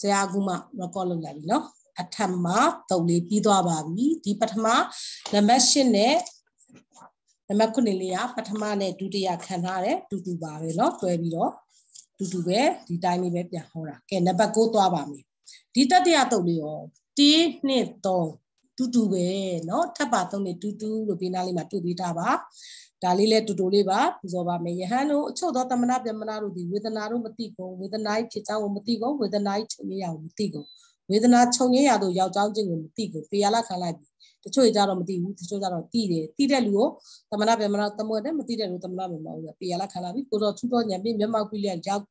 ဆရာအခုမှ record လုပ်လိုက်ပြီနော်အထက်မှာတုံလေးပြီးသွားပါပြီဒီပထမနံပါတ်၈နဲ့နံပါတ်9လေးကပထမနဲ့ဒုတိယခံထားတယ်တူတူပါပဲเนาะတွဲပြီးတော့တူတူပဲဒီတိုင်းလေးပဲပြန်ဟောတာကဲနံပါတ်9သွားပါမယ်ဒီတတိယတုပ်လေးရော1 2 3တူတူပဲเนาะထပ်ပါသုံးနေတူတူလို့ပြီးနားလေးမှာတွေ့ပြီးတာပါဒါလေးလည်းတူတူလေးပါပူဇော်ပါမယ်ယဟန်တို့အချို့သောတမနာပြမနာတို့ဒီဝေဒနာတို့မသိကုန်ဝေဒနာဖြစ်ကြောင်းကိုမသိကုန်ဝေဒနာချုပ်ရရကိုမသိကုန်ဝေဒနာချုပ်ရရတို့ယောက်ျောင်းချင်းကိုမသိကုန်ပေရလာခံလိုက်ပြီတချို့ကြတော့မသိဘူးတချို့ကြတော့သိတယ်သိတဲ့လူကိုသမဏဗေမဏသမွတ်တယ်မသိတဲ့လူသမဏဗေမဏဦးပြေရလာခံလာပြီကိုတော့သူတော့ညံပြင်းမျက်မှောက်ပြီးလျက်ရောက်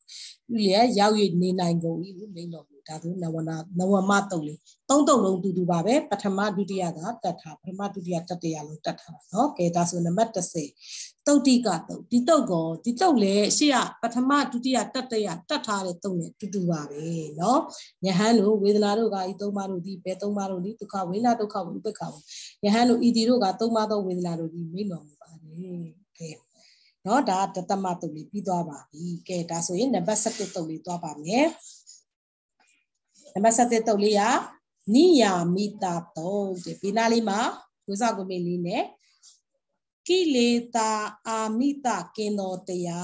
လျက်ရောက်ရနေနိုင်ကုန်ပြီမိန်တော်ဒါဆိုနဝနာနဝမတုံလေးသုံးတုံလုံးတူတူပါပဲပထမဒုတိယကတတ်ထားပထမဒုတိယတတိယလုံးတတ်ထားပါเนาะကဲဒါဆိုနံပါတ်30တုတ်တိကတုတ်ဒီတုတ်ကောဒီတုတ်လည်းရှေ့ကပထမဒုတိယတတရတတ်ထားတဲ့တုတ်နဲ့တူတူပါပဲเนาะယဟန်တို့ဝေဒနာတို့ကဤသုံးပါးတို့ဒီဘယ်သုံးပါးတို့ဒီဒုက္ခဝေဒနာဒုက္ခဝိပက္ခဝယဟန်တို့ဤဒီတို့ကသုံးပါးသောဝေဒနာတို့ဒီမိတော်မူပါတယ်ကဲเนาะဒါတသမတုတ်လေးပြီးသွားပါပြီကဲဒါဆိုရင်နံပါတ်7တုတ်လေးသွားပါမယ်နံပါတ်7တုတ်လေးကနိယာမိတာတုတ်ဒီနာလေးမှာကိုစားကိုမင်းလေးနဲ့ kileta amita kenoteya.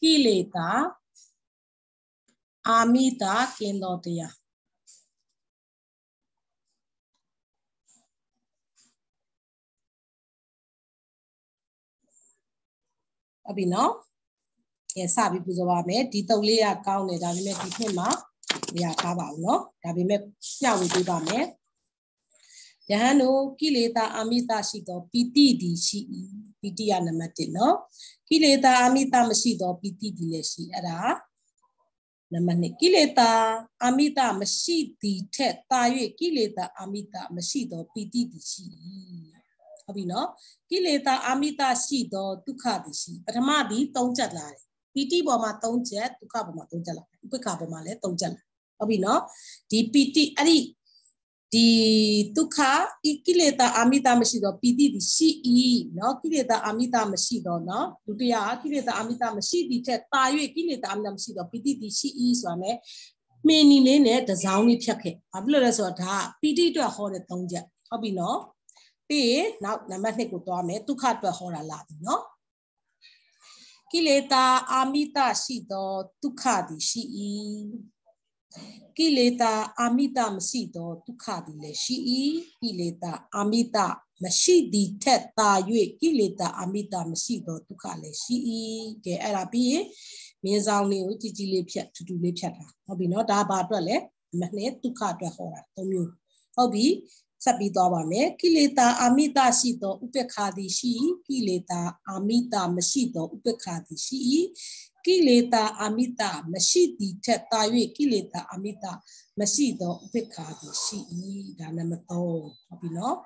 Kileta amita ya. ဟုတ်ပြီနော်အဲစပြီးပူဇော်ပါမယ်ဒီတုပ်လေးကကောင်းတယ်ဒါပေမဲ့ဒီနှစ်မှာမရပါပါဘူးနော်ဒါပေမဲ့ပြဝေပေးပါမယ်ယဟန်တို့ကိလေသာအာမိတရှိသောပီတိသည်ရှိ၏ပီတိကနံပါတ်1နော်ကိလေသာအာမိတမရှိသောပီတိသည်လည်းရှိအဲ့ဒါနံပါတ်2ကိလေသာအာမိတမရှိသည်ထက်သာ၍ကိလေသာအာမိတမရှိသောပီတိသည်ရှိ၏ဟုတ်ပြီနော်ကိလေသာအာမိတရှိသောဒုက္ခသည်ရှိပထမသည်၃ချက်လာတယ်ပီတိပေါ်မှာ၃ချက်ဒုက္ခပေါ်မှာ၃ချက်လာဥပ္ပခါပေါ်မှာလည်း၃ချက်လာဟုတ်ပြီနော်ဒီပီတိအဲ့ဒီဒီဒုက္ခဤကိလေသာအာမိတမရှိတော့ပီတိသည်ရှိ၏နော်ကိလေသာအာမိတမရှိတော့နော်ဒုတိယကိလေသာအာမိတမရှိသည့်ထက်တာ၍ကိလေသာအာမိတမရှိတော့ပီတိသည်ရှိ၏ဆိုတာ ਨੇ မင်းနီလေးနဲ့တစောင်းလေးဖြတ်ခဲ့ဘာဖြစ်လို့လဲဆိုတော့ဒါပီတိအတွက်ဟောတဲ့၃ချက်ဟုတ်ပြီနော်ပြီးရင်နောက်နံပါတ်2ကိုသွားမယ်ဒုက္ခအတွက်ဟောတာလာပြီเนาะကိလေသာအာမိတရှိသောဒုက္ခသည်ရှိ၏ကိလေသာအာမိတမရှိသောဒုက္ခသည်လည်းရှိ၏ကိလေသာအာမိတမရှိသည်ထက်သာ၍ကိလေသာအာမိတမရှိသောဒုက္ခလည်းရှိ၏ကဲအဲ့ဒါပြီးရင်မြင်းဆောင်လေးကိုကြည်ကြည်လေးဖြတ်ထူထူလေးဖြတ်တာဟုတ်ပြီเนาะဒါဘာအတွက်လဲအမှန်နဲ့ဒုက္ခအတွက်ဟောတာ၃မျိုးဟုတ်ပြီဆက်ပြီးသွားပါမယ်ကိလေသာအာမိတရှိသောဥပ္ပခာတိရှိကိလေသာအာမိတမရှိသောဥပ္ပခာတိရှိကိလေသာအာမိတမရှိသည်ထက်သာ၍ကိလေသာအာမိတမရှိသောဥပ္ပခာတိရှိ၏ဒါနံပါတ်3ဟုတ်ပြီနော်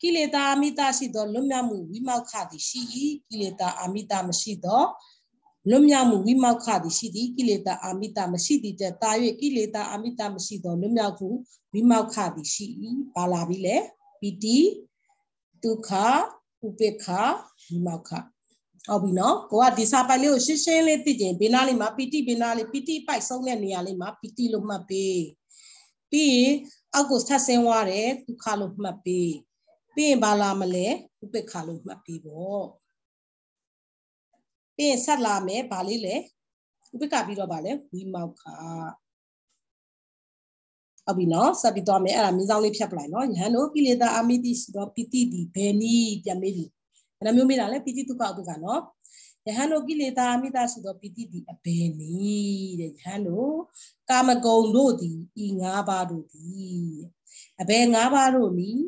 ကိလေသာအာမိတရှိသောလွတ်မြောက်မှုဝိမောက္ခတိရှိ၏ကိလေသာအာမိတမရှိသောလွတ်မြောက်မှုဝိမောက်ခသည်ရှိသည်ကိလေသာအာမိတမရှိသည်တဲ့တာ၍ကိလေသာအာမိတမရှိသောလွတ်မြောက်မှုဝိမောက်ခသည်ရှိ၏ဘာလာပြီလဲပီတိဒုက္ခဥပေက္ခဝိမောက်ခဟုတ်ပြီနော်ကိုကဒီစာပိုက်လေးကိုရှင်းရှင်းလေးသိကျင်ဘေးနားလေးမှာပီတိဘေးနားလေးပီတိပိုက်ဆုံးတဲ့နေရာလေးမှာပီတိလို့မှတ်ပေးပြီးရင်အောက်ကိုဆက်ဆင်းသွားတယ်ဒုက္ခလို့မှတ်ပေးပြီးရင်ဘာလာမလဲဥပေက္ခလို့မှတ်ပေးပေါ့ပြီးရင်ဆက်လာမယ်ဗာလေးလေဥပက္ခပြီးတော့ဗာလေဝီမောက်ခအဘိနောဆက်ပြီးတော့မယ်အဲ့ဒါမင်းဆောင်လေးဖြတ်ပလိုက်နော်ယဟန်တို့ကိလေသာအာမိတိရှိတော့ပိတိဒီဘယ်နည်းပြန်မေးပြီဘယ်နှမျိုးမေးတာလဲပိတိဒုက္ခဥပက္ခနော်ယဟန်တို့ကိလေသာအမိတာဆိုတော့ပိတိဒီအဘယ်နည်းတဲ့ယဟန်တို့ကာမဂုဏ်တို့သည်ဤ၅ပါးတို့သည်အဘယ်၅ပါးတို့နည်း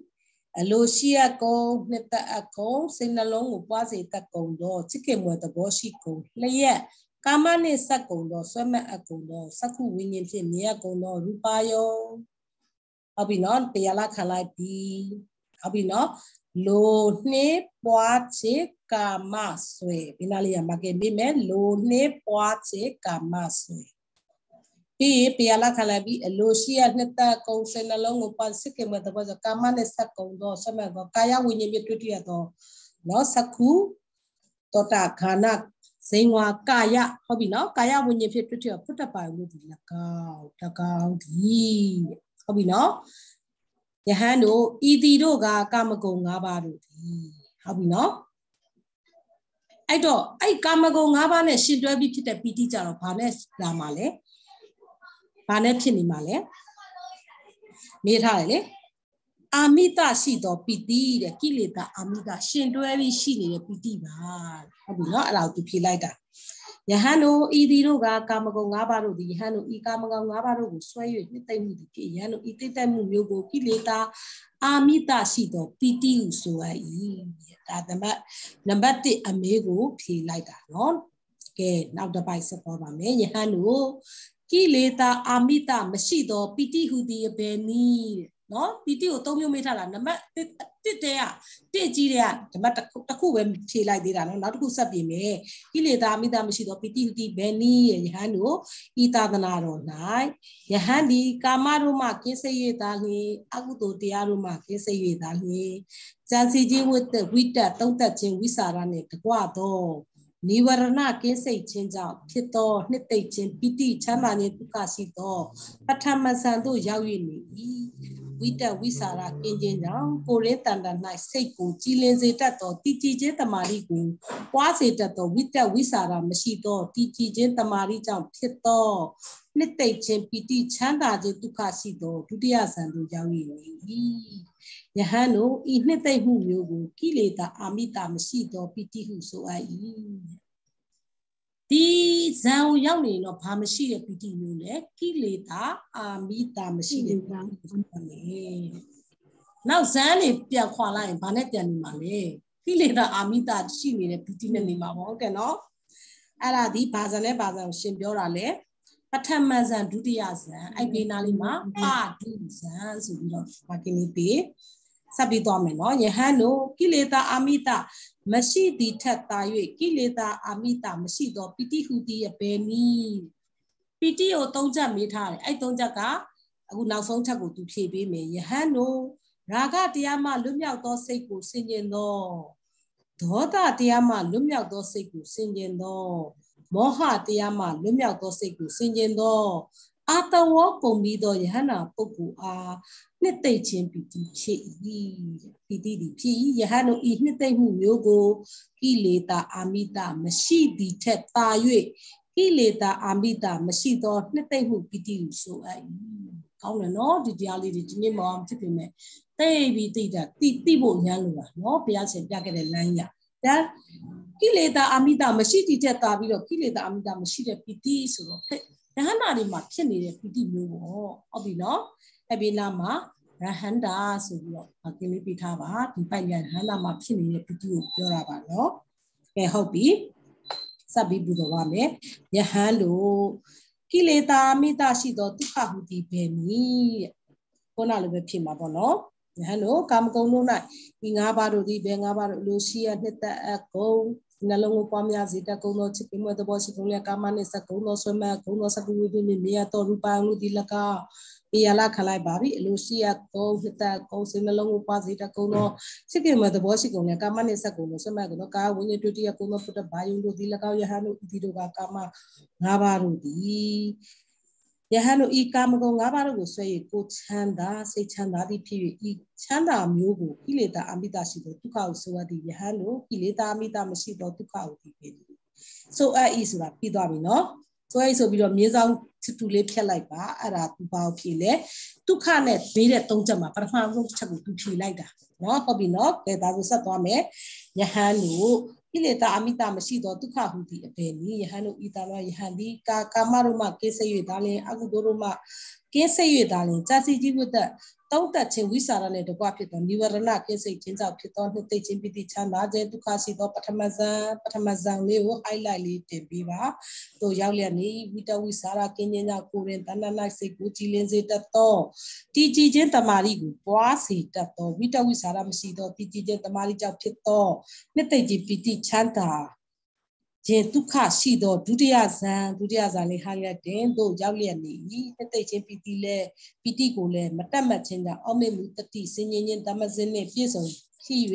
အလိုရှိအကုန်နှစ်သက်အကုန်စိတ်နှလုံးကိုပွားစေတတ်ကုန်တော့စိတ်ကမွေသဘောရှိကုန်လျက်ကာမနှင့်ဆက်ကုန်တော့ဆွဲမဲ့အကုန်တော့သက္ခုဝိညာဉ်ဖြင့်မြတ်ကုန်တော့ရူပယောဟောပြီနော်တရားလာခလိုက်ပြီဟောပြီနော်လိုနှင်းပွားချေကာမဆွဲဘယ်လိုလဲမကေမိမယ်လိုနှင်းပွားချေကာမဆွဲပြီးရင်ပြလာခလာပြီးအလိုရှိရနှစ်သက်ကုံစနှလုံးကိုပတ်စစ်ကမတဘောကာမနဲ့ဆက်ကုံတော့ဆက်မဲ့တော့ကာယဝိညာဉ်ပြတွေ့တရတော့နော်စကုတောတာခာနာဇိန်ဝါကာယဟုတ်ပြီနော်ကာယဝိညာဉ်ဖြစ်တွေ့တရဖုတ်တပါလို့ဒီလကောင်တကောင်ဒီဟုတ်ပြီနော်ယဟန်တို့ဤတီတို့ကကာမဂုဏ်၅ပါးတို့ဒီဟုတ်ပြီနော်အဲ့တော့အဲ့ကာမဂုဏ်၅ပါးနဲ့ရှင်တွဲပြီးဖြစ်တဲ့ပီတိကြတော့ဘာနဲ့လာမှာလဲဘာနဲ့ဖြစ်နေမှာလဲမေးထားတယ်လေအာမိတရှိသောပီတိတဲ့ကိလေသာအာမိတရှင်တွဲပြီးရှိနေတဲ့ပီတိပါဟုတ်ပြီနော်အဲ့ဒါကိုသူဖြေလိုက်တာယဟန်တို့ဤသည်တို့ကကာမဂုဏ်၅ပါးတို့သည်ယဟန်တို့ဤကာမဂုဏ်၅ပါးတို့ကိုဆွဲ၍နှစ်သိမ့်မှုသည်ဖြစ်ယဟန်တို့ဤသိမ့်တတ်မှုမျိုးကိုကိလေသာအာမိတရှိသောပီတိဟုဆိုရ၏ဒါသမတ်နံပါတ်1အမေကိုဖြေလိုက်တာနော်ကဲနောက်တစ်ပိုက်ဆက်ပေါ်ပါမယ်ယဟန်တို့ကိလေသာအာမိတမရှိသောပိတိဟုသည်အဘယ်နည်းတဲ့နော်ပိတိကိုသုံးမျိုးမေးထားတာနံပါတ်တစ်တည်းကတစ်ကြီးတည်းကဓမ္မတစ်ခုပဲဖြေလိုက်သေးတာနော်နောက်တစ်ခုဆက်ပြင်မယ်ကိလေသာမိတမရှိသောပိတိဟုသည်ဘယ်နည်းယဟန်တို့ဤသာသနာတော်၌ယဟန်သည်ကာမတို့မှကင်းစေ၍သာလျှင်အကုသိုလ်တရားတို့မှကင်းစေ၍သာလျှင်ဇန်စီခြင်းဝိတ္တဝိတ္တသုံးသက်ခြင်းဝိစာရနှင့်တကွသောနိဝရဏကင်းစိတ်ခြင်းကြောင့်ဖြစ်သောနှစ်သိမ့်ခြင်းပိဋိချမ်းသာခြင်းဒုက္ခရှိသောပထမဆန်သို့ရောက်၍နေ၏ဝိတ္တဝိสารကင်းခြင်းကြောင့်ကိုရင်းတန်တန်၌စိတ်ကိုကြည်လင်စေတတ်သောတည်ကြည်ခြင်းတမာရီကိုပွားစေတတ်သောဝိတ္တဝိสารမရှိသောတည်ကြည်ခြင်းတမာရီကြောင့်ဖြစ်သောနှစ်သိမ့်ခြင်းပိဋိချမ်းသာခြင်းဒုက္ခရှိသောဒုတိယဆန်သို့ရောက်၍နေ၏ယဟန်တို့ဤနှစ်သိမ့်မှုမျိုးကိုကိလေသာအာမိတာမရှိသောပိတိဟုဆိုအပ်၏ဒီဇံကိုရောက်နေတော့ဘာမရှိတဲ့ပိတိမျိုးလဲကိလေသာအာမိတာမရှိတဲ့ပိတိဆိုပါမယ်နောက်ဇံနေပြန်ခွာလိုက်ရင်ဘာနဲ့ပြန်နေမှာလဲကိလေသာအာမိတာရှိနေတဲ့ပိတိနဲ့နေမှာပေါ့ဟုတ်ကဲ့နော်အဲ့ဒါဒီဘာဇံလဲဘာဇံကိုရှင်ပြောတာလဲပထမဇန်ဒုတိယဇန်အဲ့ဒီနားလေးမှာပဒုဇန်ဆိုပြီးတော့ဘာကိနေသေးဆက်ပြီးသွားမယ်နော်ယဟန်တို့ကိလေသာအာမိတမရှိသည်ထက်သာ၍ကိလေသာအာမိတမရှိသောပိတိဟုသည်ဘယ်နည်းပိတိကိုသုံးချက်မေးထားတယ်အဲ့သုံးချက်ကအခုနောက်ဆုံးချက်ကိုသူဖြေပေးမယ်ယဟန်တို့ရာဂတရားမှလွတ်မြောက်သောစိတ်ကိုဆင်ခြင်သောဒေါသတရားမှလွတ်မြောက်သောစိတ်ကိုဆင်ခြင်သောမောဟတရားမှလွတ်မြောက်သောစိတ်ကိုဆင်ခြင်သောအတဝေါကုန်ပြီးသောယဟန္တာပုဂ္ဂိုလ်အားနှစ်သိမ့်ခြင်းပီတိဖြစ်၏ပီတိသည်ဖြစ်၏ယဟန်တို့ဤနှစ်သိမ့်မှုမျိုးကိုကိလေသာအာမိတမရှိသည်ထက်သာ၍ကိလေသာအာမိတမရှိသောနှစ်သိမ့်မှုပီတိကိုဆိုအပ်၏ကောင်းတယ်နော်ဒီတရားလေးတွေဒီနေ့မှအောင်ဖြစ်ပေမဲ့သိပြီးသိတာသိသိဖို့ရမ်းလို့ပါနော်ဘုရားရှင်ပြခဲ့တဲ့လမ်းရဒါကိလေသာအာမိတမရှိတည်တဲ့တာပြီးတော့ကိလေသာအာမိတမရှိတဲ့ပီတိဆိုတော့ဒါဟနာဒီမှာဖြစ်နေတဲ့ပီတိမျိုးပေါ့ဟုတ်ပြီနော်အဲ့ဒီနောက်မှာရဟန္တာဆိုပြီးတော့ကလေးပြထားပါဒီပိုက်ရဟန္တာမှာဖြစ်နေတဲ့ပီတိကိုပြောတာပါနော်ကဲဟုတ်ပြီစပ်ပြီးပူဇော်ပါမယ်ယဟန်တို့ကိလေသာမိတရှိသောဒုက္ခဟူသည်ပဲမည်ခုနလိုပဲဖြစ်မှာပေါ့နော်ယဟန်တို့ကာမဂုဏ်တို့၌ဒီ၅ပါးတို့သည်ဘယ်၅ပါးတို့လူရှိရနှစ်သက်အကုံနှလုံးကိုပွားများစေတတ်ကုန်သောချစ်ပြီးမွေးသဘောရှိကုန်လျက်ကာမနှင့်စက်ကုန်သောဆွေမကုံသောစကုဝိပိမိမေယတော်ရူပံလူသည်၎င်းအေရလာခလိုက်ပါပြီအလိုရှိရကုန်းဟစ်တာကုန်းစင်းနှလုံးကိုပါစေတကုန်းတော့ချစ်ခင်မသဘောရှိကုန်နဲ့ကာမနိဆက်ကုန်လို့ဆက်မှတ်ကုန်တော့ကာဝိညာဉ်ဒုတိယကုန်းမဖုတ္တဘာယုံတို့ဒီ၎င်းယဟန်တို့ဤတို့ကကာမ၅ပါးတို့သည်ယဟန်တို့ဤကာမဂုဏ်၅ပါးတို့ကိုဆွဲ၍ကိုချမ်းသာစိတ်ချမ်းသာသည်ဖြစ်၍ဤချမ်းသာမျိုးကိုကိလေသာအမိတရှိသောဒုက္ခကိုဆိုရသည်ယဟန်တို့ကိလေသာအမိတမရှိသောဒုက္ခကိုဖြစ်၏ဆိုအပ်ဤဆိုတာပြီးသွားပြီနော်။ဆိုရိုက်ဆိုပြီးတော့မြေဆောင်တူတူလေးဖြတ်လိုက်ပါအဲ့ဒါသူဘာကိုဖြေလဲဒုက္ခနဲ့ဘေးတဲ့သုံးချက်မှာပထမဆုံးချက်ကိုသူဖြေလိုက်တာနော်ဟုတ်ပြီနော်ကဲဒါဆိုဆက်သွားမယ်ယဟန်တို့ကိလေသာအမိတာမရှိသောဒုက္ခဟုသည်အပေနီယဟန်တို့ဤတာမယဟန်သည်ကာကာမရုမကိစ္စ၍ဒါလင်အကုသိုလ်ရုမကင်းစိတ်၍သာလျှင်ကြာစီကြီးဝတ်သက်တုံးတက်ခြင်းဝိစာရနှင့်တကွဖြစ်သောနိဝရဏကင်းစိတ်ခြင်းကြောင့်ဖြစ်သောနှစ်သိချင်းပိတိချမ်းသာခြင်းဒုက္ခရှိသောပထမဇံပထမဇံလေးကို highlight လေးတင်ပေးပါ။သို့ရောက်လျက်နေဝိတဝိစာရကင်းခြင်းကြောင့်ကိုရင်တဏ္ဍ၌စိတ်ကိုကြည်လင်စေတတ်သောတည်ကြည်ခြင်းတမာရီကိုပွားစေတတ်သောဝိတဝိစာရမရှိသောတည်ကြည်ခြင်းတမာရီကြောင့်ဖြစ်သောနှစ်သိချင်းပိတိချမ်းသာခြင်းဒုက္ခရှိသောဒုတိယဇံဒုတိယဇံလေးဟာလျက်တင်သို့ရောက်လျက်နေ၏နှစ်သိချင်းပီတိလဲပီတိကိုလည်းမတတ်မှတ်ခြင်းကြောင့်အောမေမှုတတိစင်ငင်းချင်းဓမ္မစင်နှင့်ပြည့်စုံဖြစ်၍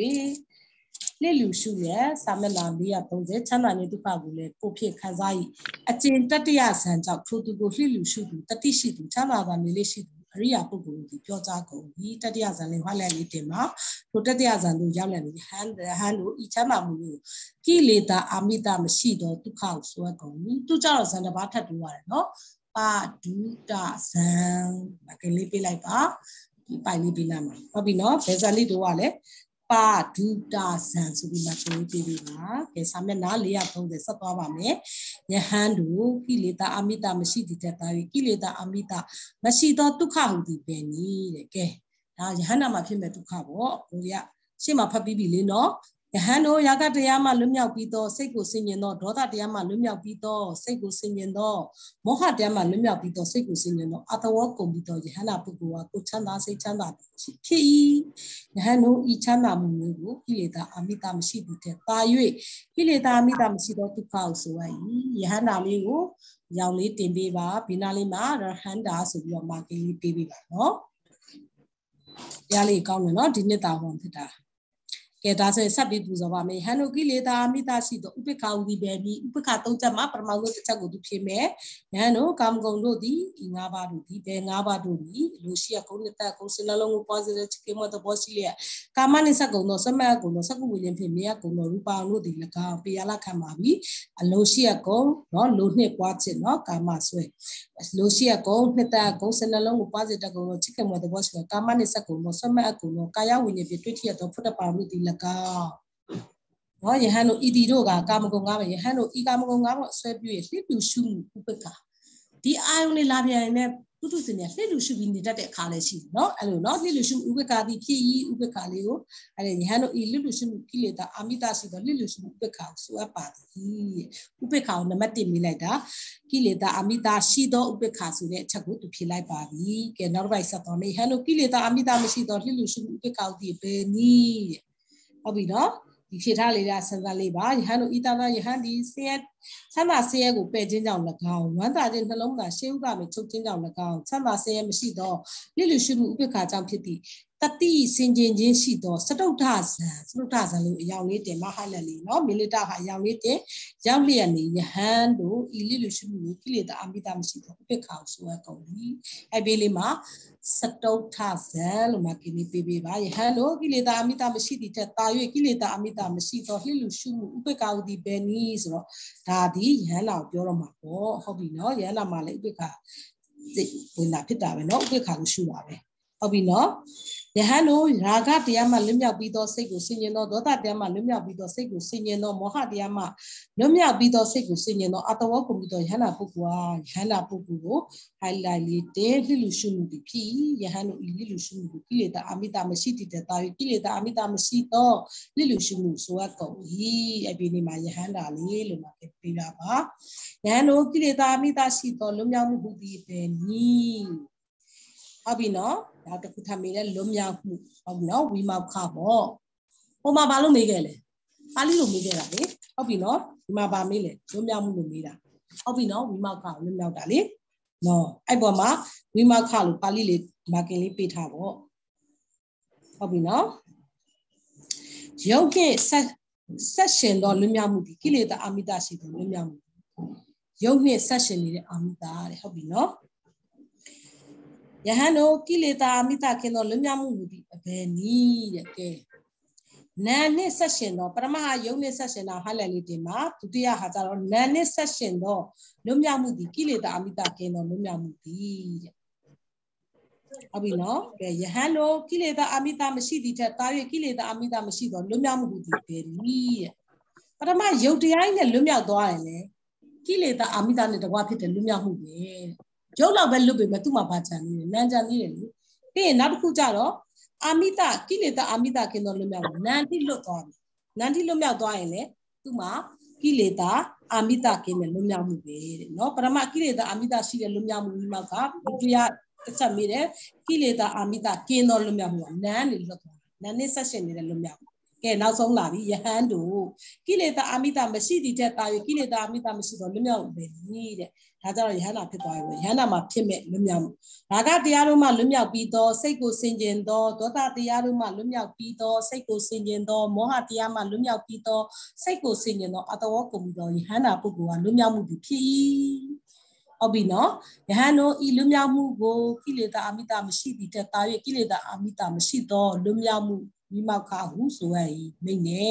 လေလူရှုရစာမျက်နှာ430ချမ်းသာခြင်းဒုက္ခကိုလည်းကိုဖြစ်ခံစား၏အကျဉ်တတိယဇံကြောင့်ထိုသူကိုလှလူရှုသူတတိရှိသူချမ်းသာသာနေလေးရှိသူအရိယာပုဂ္ဂိုလ်တို့ပြောကြားကုန်ပြီတတိယဇန်လေးဟောလဲလေးတင်ပါထိုတတိယဇန်တို့ရောက်လာပြီဟန်ဟန်တို့ဤချမ်းသာမှုကိုကိလေသာအာမိတမရှိတော့ဒုက္ခကိုဆွဲကုန်ပြီသူကြတော့ဇန်တစ်ပါးထပ်တူရတယ်နော်ပါဒုတဇန်ဒါကလေးပြလိုက်ပါဒီပိုင်လေးပြလိုက်မှာဟုတ်ပြီနော်ဘယ်ဇန်လေးတို့ကလဲပါဒူတာဇန်ဆိုပြီးမှဆိုပြီးပေးပါကဲစာမျက်နှာ430ဆက်သွားပါမယ်ယဟန်တို့ကိလေသာအမိတာမရှိသည့်တက်သား၍ကိလေသာအမိတာမရှိသောဒုက္ခဟုသည်ပင်ဤတဲ့ကဲဒါယဟန်နာမှာဖြစ်မဲ့ဒုက္ခပေါ့ကိုရရှေ့မှာဖတ်ပြီးပြီလေနော်ယဟန်တို့ယာကတရားမှလွတ်မြောက်ပြီးသောစိတ်ကိုဆင်ញင်သောဒေါသတရားမှလွတ်မြောက်ပြီးသောစိတ်ကိုဆင်ញင်သောမောဟတရားမှလွတ်မြောက်ပြီးသောစိတ်ကိုဆင်ញင်သောအတဝကုန်ပြီးသောယဟန်နာပုဂ္ဂိုလ်ဟာကိုချမ်းသာစိတ်ချမ်းသာဖြစ်၏ယဟန်တို့ဤချမ်းသာမှုမျိုးကိုကိလေသာအမိတာမရှိသည်တဲ့ပါ၍ကိလေသာအမိတာမရှိသောဒုက္ခကိုဆိုရ၏ယဟန်နာလေးကိုရောင်လေးတင်ပေးပါဘီနာလေးမှာရဟန္တာဆိုပြီးတော့မာကင်းလေးပေးပေးပါနော်ရလေးကောင်းတယ်နော်ဒီနှစ်တာဟောဖြစ်တာကဲဒါဆိုရင်ဆက်ပြီးပူဇော်ပါမယ်ဟန်နုကိလေသာမိသားရှိသောဥပ္ပခာဝီပဲမိဥပ္ပခာသုံးချက်မှာပရမောင်းတို့တစ်ချက်ကိုသူဖြေမယ်ယန်တို့ကာမဂုဏ်တို့သည်ဒီ၅ပါးတို့ဒီဘယ်၅ပါးတို့ဒီလူရှိရဂုဏ်တက်ဂုဏ်စလလုံးကို positive ချေမတော့ပေါ်ရှိလျက်ကာမနိစကုံသောစမတ်ကုံသောစကုဝိလင်ဖြင့်မြေယကုံသောရူပအောင်တို့သည်၎င်းပေရလခံပါပြီအလိုရှိရကုံနော်လူနှစ်ပွားချစ်နော်ကာမဆွဲလူရှိရကုံနှစ်တက်ဂုဏ်စလလုံးကို positive ကုံသောချေမတော့ပေါ်ရှိလျက်ကာမနိစကုံသောစမတ်ကုံသောကာယဝိညာဉ်ဖြင့်တွေ့ထရသောဖုတ္တပါမှုသည်၎၎င်းနော်ယဟန်တို့ဤတီတို့ကကာမဂုဏ်ငါးပါးယဟန်တို့ဤကာမဂုဏ်ငါးပါးဆွဲပြွေလှစ်ပြူရှုမှုဥပက္ခဒီအာယုန်လေးလာပြန်ရင်လည်းပုထုဇဉ်เนี่ยလှစ်လူရှုပြီးနေတတ်တဲ့အခါလည်းရှိเนาะအဲ့လိုเนาะလှစ်လူရှုဥပ္ပခာတိဖြစ်ဤဥပ္ပခာလေးကိုအဲ့ဒါယဟန်တို့ဤလှစ်လူရှုကိလေသာအာမိတရှိသောလှစ်လူရှုဥပ္ပခာကိုဆိုအပ်ပါသည်ဥပ္ပခာကိုနံပါတ်1မိလိုက်တာကိလေသာအာမိတရှိသောဥပ္ပခာဆိုတဲ့အချက်ကိုသူဖြေလိုက်ပါပြီကဲနောက်တစ်ပိုက်ဆက်တော့နေယဟန်တို့ကိလေသာအာမိတမရှိသောလှစ်လူရှုဥပ္ပခာကိုဒီပဲနည်းဟုတ်ပြီနော်ဒီဖြေထားလေးကစဉ်းစားလေးပါယဟန်တို့ဤတာနာယဟန်ဒီဆင်းရဲဆန္ဒဆင်းရဲကိုပယ်ခြင်းကြောင့်၎င်းဝမ်းသာခြင်းနှလုံးသားရှေးဥပ္ပမေချုပ်ခြင်းကြောင့်၎င်းဆန္ဒဆင်းရဲမရှိသောလိလူရှိမှုဥပ္ပခါကြောင့်ဖြစ်သည့်တိစင်ကျင်ချင်းရှိသောစတုထဇံစတုထဇံလို့အယောင်လေးတင်မဟာလက်လေးနော်မီလီတာဟာအယောင်လေးတင်ရောက်လျက်နေယဟန်တို့ဤလိလူရှိမှုကိုကိလေသာအမိတာမရှိသောဥပိ္ပခါကိုဆိုရကုန်၏အဲ့ဒီလေးမှာစတုထဇံလို့မှကိနေပေးပေးပါယဟန်တို့ကိလေသာအမိတာမရှိသည့်ထက်သာ၍ကိလေသာအမိတာမရှိသောလိလူရှိမှုဥပိ္ပခါဟုသည်ဘယ်နည်းဆိုတော့ဒါသည်ယဟန်လာကိုပြောတော့မှာပေါ့ဟုတ်ပြီနော်ယဟန်လာမှာလည်းဥပိ္ပခါဝင်လာဖြစ်တာပဲเนาะဥပိ္ပခါကိုရှုပါပဲဟုတ်ပြီเนาะယဟန်တို့ရာဂတရားမှလွတ်မြောက်ပြီးသောစိတ်ကိုဆင်ញင်သောဒေါသတရားမှလွတ်မြောက်ပြီးသောစိတ်ကိုဆင်ញင်သောမောဟတရားမှလွတ်မြောက်ပြီးသောစိတ်ကိုဆင်ញင်သောအတဝေါကုန်ပြီးသောယဟန္တာပုဂ္ဂိုလ်ဟာယဟန္တာပုဂ္ဂိုလ်ကို highlight လေးတင်လှလူရှုမှုသည်ဖြစ်ယဟန်တို့ဤလှလူရှုမှုကိုကိလေသာအမိတာမရှိတည်တဲ့တာ၍ကိလေသာအမိတာမရှိသောလှလူရှုမှုဆိုရကုန်၏အပြင်ဒီမှာယဟန္တာလေးလို့မှာပြပြတာပါယဟန်တို့ကိလေသာအမိတာရှိသောလွတ်မြောက်မှုဟူသည်ပင်ဤဟုတ်ပြီနော်နောက်တစ်ခုထပ်မေးတယ်လွတ်မြောက်မှုဟုတ်နော်ဝီမောက်ခပေါ့ဟိုမှာဘာလို့မေးခဲ့လဲပါဠိလိုမေးခဲ့တာလေဟုတ်ပြီနော်ဒီမှာဘာမေးလဲလွတ်မြောက်မှုလို့မေးတာဟုတ်ပြီနော်ဝီမောက်ခလွတ်မြောက်တာလေနော်အဲ့ပေါ်မှာဝီမောက်ခလို့ပါဠိလေးမာကင်လေးပေးထားပေါ့ဟုတ်ပြီနော်ရုပ်ဖြင့်ဆက်ဆက်ရှင်သောလွတ်မြောက်မှုဒီကိလေသာအာမိတရှိတဲ့လွတ်မြောက်မှုရုပ်နှင့်ဆက်ရှင်နေတဲ့အာမိတာတဲ့ဟုတ်ပြီနော်ယဟန်တို့ကိလေသာမိတခင်သောလွတ်မြောက်မှုမူပြီးအဘယ်နည်းတဲ့ကဲနာနှင့်ဆက်ရှင်သောပရမဟာယုံနှင့်ဆက်ရှင်သောဟလန်လေးတင်မှာဒုတိယဟာကြတော့နာနှင့်ဆက်ရှင်သောလွတ်မြောက်မှုသည်ကိလေသာအမိတခင်သောလွတ်မြောက်မှုသည်တဲ့ဟုတ်ပြီနော်ကဲယဟန်တို့ကိလေသာအမိတမရှိသည့်ထက်တာ၍ကိလေသာအမိတမရှိသောလွတ်မြောက်မှုသည်ဘယ်နည်းတဲ့ပထမယုတ်တရားနဲ့လွတ်မြောက်သွားတယ်လေကိလေသာအမိတနဲ့တကွာဖြစ်တဲ့လွတ်မြောက်မှုပဲတဲ့ရုပ်လောက်ပဲလွတ်ပေမဲ့သူ့မှာဘာကြံသေးတယ်နံကြံသေးတယ်လေပြီးရင်နောက်တစ်ခုကြတော့အာမိတကိလေသာအာမိတကင်းတော်လွတ်မြောက်နန္တိလွတ်သွားပြီနန္တိလွတ်မြောက်သွားရင်လေသူ့မှာကိလေသာအာမိတကင်းတဲ့လွတ်မြောက်မှုပဲတဲ့နော်ပရမကိလေသာအာမိတရှိတဲ့လွတ်မြောက်မှုဒီမှာကဒုတိယတစ်ချက်မိတယ်ကိလေသာအာမိတကင်းတော်လွတ်မြောက်မှုကနန်းနေလွတ်သွားနန်းနဲ့ဆက်ရှင်နေတဲ့လွတ်မြောက်မှုကဲနောက်ဆုံးလာပြီယဟန်တို့ကိလေသာအမိတာမရှိသည့်ချက်တာ၍ကိလေသာအမိတာမရှိသောလွမြောက်ပေ၏တဲ့ဒါကြတော့ယဟန္တာဖြစ်သွားပြီယဟန္တာမှာဖြစ်မဲ့လွမြောက်မှုဒါကတရားတို့မှလွမြောက်ပြီးသောစိတ်ကိုစင်ကြင်သောဒေါသတရားတို့မှလွမြောက်ပြီးသောစိတ်ကိုစင်ကြင်သောမောဟတရားမှလွမြောက်ပြီးသောစိတ်ကိုစင်ကြင်သောအတဝေါကုန်သောယဟန္တာပုဂ္ဂိုလ်ကလွမြောက်မှုဖြစ်၏ဟုတ်ပြီနော်ယဟန်တို့ဤလွမြောက်မှုကိုကိလေသာအမိတာမရှိသည့်တက်သား၍ကိလေသာအမိတာမရှိသောလွမြောက်မှုမိမောက်ခဟုဆိုရ၏မိနေ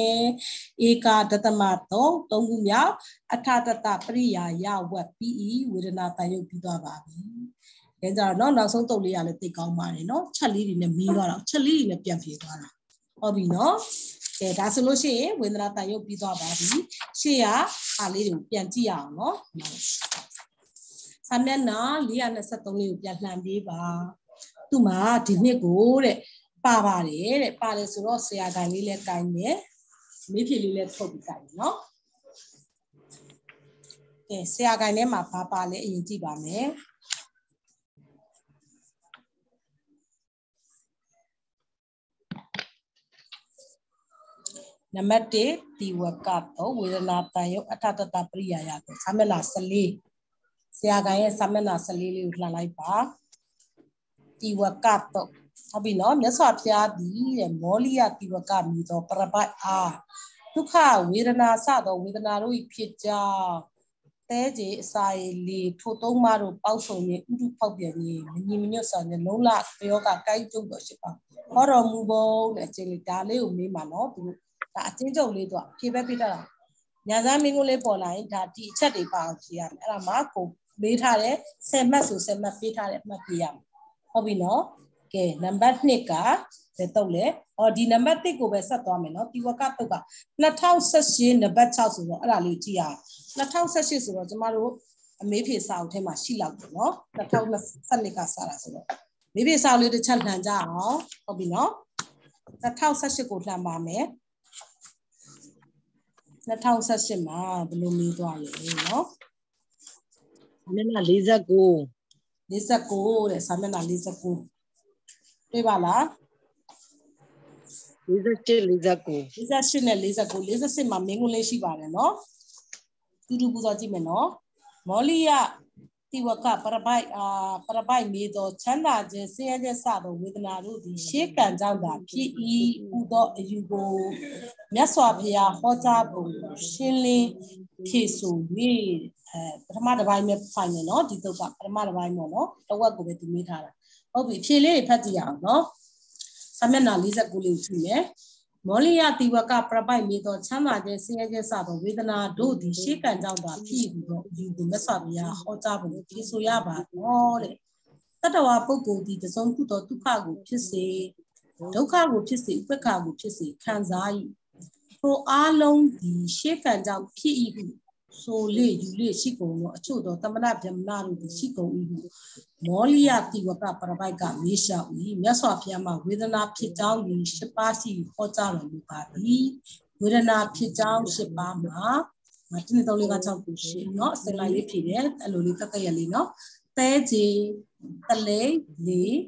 ဧကာတသမသုံးသုံးခုမြောက်အထတတပရိယာယဝတ်ပြီးဤဝေဒနာတန်ရုပ်ပြီးသွားပါပြီ။ဒါကြတော့နော်နောက်ဆုံးတုတ်လေးရလဲသိကောင်းပါတယ်နော်ချက်လေးတွေနဲ့မီးသွားတော့ချက်လေးတွေနဲ့ပြန်ပြေသွားတာ။ဟုတ်ပြီနော်။ကဲဒါဆိုလို့ရှိရင်ဝေဒနာတန်ရုပ်ပြီးသွားပါပြီ။ရှေ့ကအားလေးတွေကိုပြန်ကြည့်ရအောင်နော်။ဆာမျက်နှာ423လေးကိုပြန်လှန်ပေးပါ။သူ့မှာဒီနှစ်ကိုတဲ့ပါပါတယ်တဲ့ပါတယ်ဆိုတော့ဆရာတိုင်းလေးလည်းတိုင်းတယ်မိဖြေလေးလည်းထုတ်ပြီးတိုင်းတယ်နော်ကဲဆရာကိုင်ထဲမှာဘာပါလဲအရင်ကြည့်ပါမယ်နံပါတ်1ဒီဝကပေါ့ဝေဒနာတန်ရုပ်အထတတပရိယာယကိုစာမျက်နှာ14ဆရာကိုင်ရဲ့စာမျက်နှာ14လေးကိုလှန်လိုက်ပါဒီဝကပေါ့ဟုတ်ပြီနော်မြတ်စွာဘုရားသည်တဲ့မောလိယတိဝကမည်သောပရပိုက်အားဒုက္ခဝေဒနာစသောဝေဒနာတို့၏ဖြစ်ကြောင်းတဲကြီးအစာရည်လေထိုသုံးပါးတို့ပေါက်ဆုံ၍ဥဒုဖောက်ပြန်၍မညီမညွတ်ဆောင်နဲ့လုံးလပြောကကိုက်ကျုပ်တော်ရှိပါဟောတော်မူပုံနဲ့အချင်းလေးဒါလေးကိုမေးပါနော်သူဒါအချင်းကျုပ်လေးတော့ဖြေပဲပြတတ်တာညာစားမင်းကိုလေးပေါ်လာရင်ဒါဒီအချက်တွေပါအောင်ဖြေရမယ်အဲ့ဒါမှကိုမေးထားတဲ့ဆယ်မှတ်ဆိုဆယ်မှတ်ပေးထားတဲ့အမှတ်ပြရမယ်ဟုတ်ပြီနော်ကဲနံပါတ်2ကဘယ်တုတ်လဲအော်ဒီနံပါတ်1ကိုပဲဆက်သွားမယ်နော်တီဝကတုတ်က2018နံပါတ်6ဆိုတော့အဲ့ဒါလေးကြည့်ရအောင်2018ဆိုတော့ကျမတို့အမေးဖြေစာအုပ်ထဲမှာရှိလောက်တယ်နော်2022ကစတာဆိုတော့မေးဖြေစာအုပ်လေးတစ်ချက်လှန်ကြအောင်ဟုတ်ပြီနော်2018ကိုလှန်ပါမယ်2018မှာဘယ်လိုမေးသွားလဲနော်မျက်နှာ49 49တဲ့စာမျက်နှာ49တွေ့ပါလား47 49 48နဲ့49 48မှာမင်းကလေးရှိပါတယ်နော်တူတူပူဇော်ကြည့်မယ်နော်မောလိယတိဝကပရပိုက်အာပရပိုက်မေသောချမ်းသာခြင်းဆင်းရဲခြင်းစသောဝေဒနာတို့သည်ရှေးကံကြောင့်သာဖြစ်၏ဟုသောအယူကိုမြတ်စွာဘုရားဟောကြားပုံရှင်းလင်းဖြေဆို၍အဲပထမတစ်ပိုင်းပဲဖိုင်မယ်နော်ဒီသုတ်ကပထမတစ်ပိုင်းပေါ့နော်တဝက်ကိုပဲသူမေးထားတာဟုတ်ပြီဖြေလေးတွေဖတ်ကြည့်အောင်နော်စာမျက်နှာ49လေးကြည့်မယ်မောလိယတိဝကပြပိုက်မိသောချမ်းသာခြင်းဆင်းရဲခြင်းစသောဝေဒနာတို့သည်ရှေးကံကြောင့်သာဖြစ်ပြီးတော့ယူကိုမြတ်စွာဘုရားဟောကြားပုံကိုပြေဆိုရပါတော့တဲ့တတဝါပုဂ္ဂိုလ်သည်တစုံခုသောဒုက္ခကိုဖြစ်စေဒုက္ခကိုဖြစ်စေဥပက္ခကိုဖြစ်စေခံစား၏ထိုအားလုံးသည်ရှေးကံကြောင့်ဖြစ်၏ဟုဆိုလေယူလေရှိကုန်သောအချို့သောတမနာဗြဟ္မနာတို့သည်ရှိကုန်၏ဟုမောလိယတိဝကပရပိုက်ကမေးလျှောက်၏မြတ်စွာဘုရားမှာဝေဒနာဖြစ်ကြောင်းယူရှစ်ပါးရှိဟောကြားတော်မူပါ၏ဝေဒနာဖြစ်ကြောင်းရှစ်ပါးမှာမတနည်းတော့လေးက6ခုရှိเนาะစလိုက်လေးဖြည့်တယ်အဲ့လိုလေးတက်တက်ရလေးเนาะတဲကြီးတလဲလေး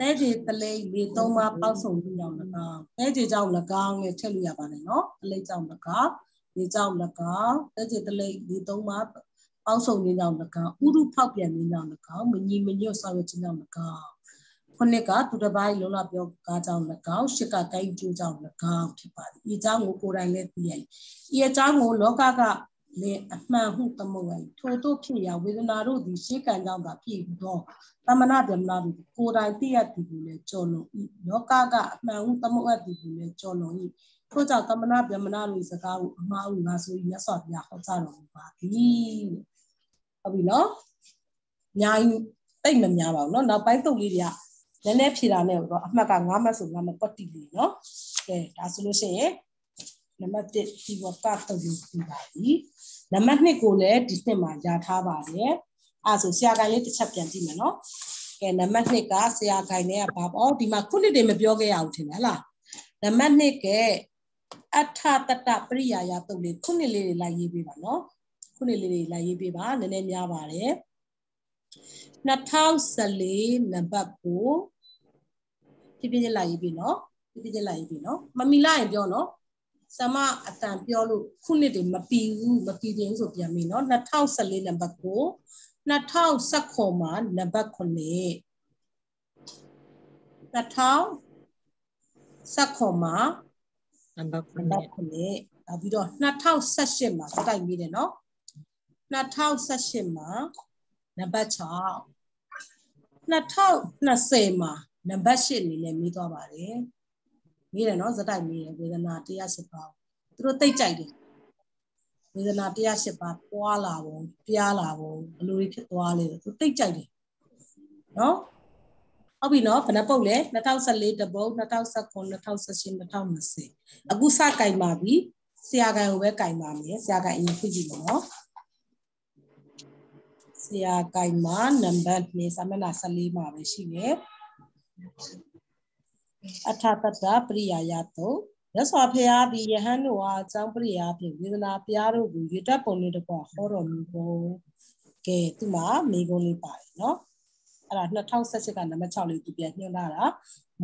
တဲကြီးတလဲလေးသုံးပါးပေါက်ဆုံးပြီးအောင်၎င်းတဲကြီးကြောင့်၎င်းနဲ့ထည့်လို့ရပါတယ်เนาะတလဲကြောင့်၎င်းနေကြောင့်၎င်းတက်ကျေတလိပ်ဒီသုံးပါပေါင်းစုံနေကြောင့်၎င်းဥရုဖောက်ပြန်နေကြောင့်၎င်းမညီမညွတ်ဆောင်ရွက်ခြင်းကြောင့်၎င်းခုနှစ်ကသူတစ်ပါးလုံးလာပြောကားကြောင့်၎င်းရှစ်ကကိုင်းကျိုးကြောင့်၎င်းဖြစ်ပါသည်။ဤအကြောင်းကိုကိုယ်တိုင်လည်းသိရ၏။ဤအကြောင်းကိုလောကကလည်းအမှန်ဟုသမုတ်၏။ထို့သို့ဖြစ်ရာဝေဒနာတို့သည်ရှေးကံကြောင့်သာဖြစ်သောတမနာဗမနာတို့ကိုယ်တိုင်သိရသည်ကိုလည်းကြော်လွန်၏။လောကကအမှန်ဟုသမုတ်သည်ကိုလည်းကြော်လွန်၏ထို့ကြောင့်သမဏဗြဟ္မဏလူစကားကိုအမှားဟုငါဆိုပြီးမြတ်စွာဘုရားဟောကြားတော်မူပါသည်ဟုတ်ပြီနော်အများကြီးတိတ်မများပါဘူးနော်နောက်ပိုင်းတုတ်လေးတွေကနည်းနည်းဖြေတာနဲ့တော့အမှတ်က9မှတ်ဆို9မှတ်ပတ်တိလေးနော်ကဲဒါဆိုလို့ရှိရင်နံပါတ်1ဒီဝကတုတ်လေးပြပါသည်နံပါတ်2ကိုလည်းဒီနှစ်မှာရထားပါတယ်အဲဆိုဆရာခိုင်လေးတစ်ချက်ပြန်ကြည့်မယ်နော်ကဲနံပါတ်2ကဆရာခိုင်လေးကဘာပေါ့ဒီမှာခုနှစ်တွေမပြောခဲ့ရဘူးထင်တယ်ဟလားနံပါတ်2ကအထတတပရိယာယတုတ်လေးခုနှစ်လေးတွေလိုက်ရေးပေးပါနော်ခုနှစ်လေးတွေလိုက်ရေးပေးပါနည်းနည်းများပါတယ်2014နံပါတ်9ပြပြချင်းလိုက်ရေးပေးနော်ပြပြချင်းလိုက်ရေးပေးနော်မမီလိုက်ရင်ပြောနော်ဆမအတန်ပြောလို့ခုနှစ်တွေမပီဘူးမပီခြင်းဆိုပြန်ပြီနော်2014နံပါတ်9 2019မှာနံပါတ်9 2019မှာနံပါတ်9နောက်ပြီးတော့2018မှာစတိုက်မိတယ်နော်2018မှာနံပါတ်6 2020မှာနံပါတ်8အနေနဲ့မိသွားပါတယ်မိတယ်နော်စတိုက်မိတယ်ဝေဒနာ110ပါးသူတို့တိတ်ကြိုက်တယ်ဝေဒနာ110ပါးပွားလာပုံပြားလာပုံဘယ်လိုဖြစ်သွားလဲသူတိတ်ကြိုက်တယ်နော်ဟုတ်ပြီနော်ဘယ်နှပုတ်လဲ2014တပုတ်2019 2018 2020အခုစကင်ပါပြီဆရာကင်ကိုပဲကင်ပါမယ်ဆရာကင်အရင်ဖြည့်ကြည့်မယ်နော်ဆရာကင်မှာနံပါတ်2စာမျက်နှာ14မှာပဲရှိတယ်အထာတတပရိယာယတုရသော်ဖျားသည်ယဟန်တို့အားအကြောင်းပရိယာဖြင့်ဝေဒနာပြားတို့ကိုရွတ်တက်ပုံလေးတကွဟောတော်မူပုံကဲဒီမှာမိကုံးလေးပါတယ်နော်အဲ့ဒါ2018ကနံပါတ်6လေးသူပြန်ညွှန်းလာတာ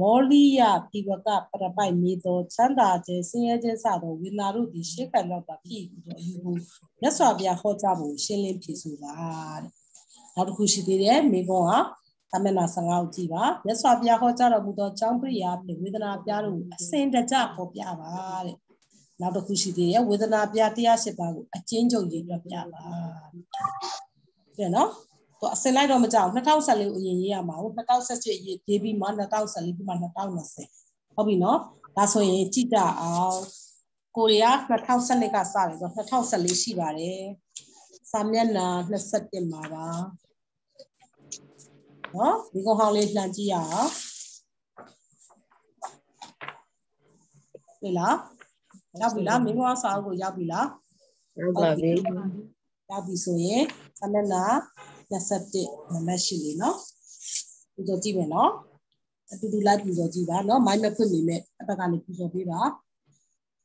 မောလိယပိဝကပရပိုက်မေသောချမ်းသာခြင်းစင်ရဲခြင်းစသောဝိညာဉ်တို့သည်ရှေးကံတော့ပါဖြစ်ပြီးတော့ယူကိုမြတ်စွာဘုရားဟောကြားဖို့ရှင်းလင်းဖြစ်ဆိုတာတဲ့နောက်တစ်ခုရှိသေးတယ်မိဘကသမဏ15ကိုကြည်ပါမြတ်စွာဘုရားဟောကြားတော်မူသောចောင်းပရိယာဖြင့်ဝေဒနာပြားတို့အစင်တကြဟောပြပါတဲ့နောက်တစ်ခုရှိသေးတယ်ဝေဒနာပြား108ပါးကိုအကျဉ်းချုပ်ရေးပြပြပါတဲ့နော်သူအစင်လိုက်တော့မကြောက်2014ကိုအရင်ရေးရမှာဟုတ်2017ရေးရေးပြီးမှ2014ပြီးမှ2020ဟုတ်ပြီနော်ဒါဆိုရင်ကြည့်ကြအောင်ကိုရီးယား2012ကစတယ်ဆိုတော့2014ရှိပါတယ်စာမျက်နှာ27မှာပါနော်ဒီကောင်ဟောင်းလေးလှမ်းကြည့်ရအောင်ပြီလားရောက်ပြီလားမင်းမောစာအုပ်ကိုရောက်ပြီလားရောက်ပါပြီရောက်ပြီဆိုရင်စာမျက်နှာ21နံပါတ်ရှိနေနော်ပူဇော်ကြည့်မယ်နော်အတူတူလိုက်ပူဇော်ကြည့်ပါနော်မိုင်းမဖွင့်မိမဲ့အပတ်ကနေပူဇော်ပေးပါ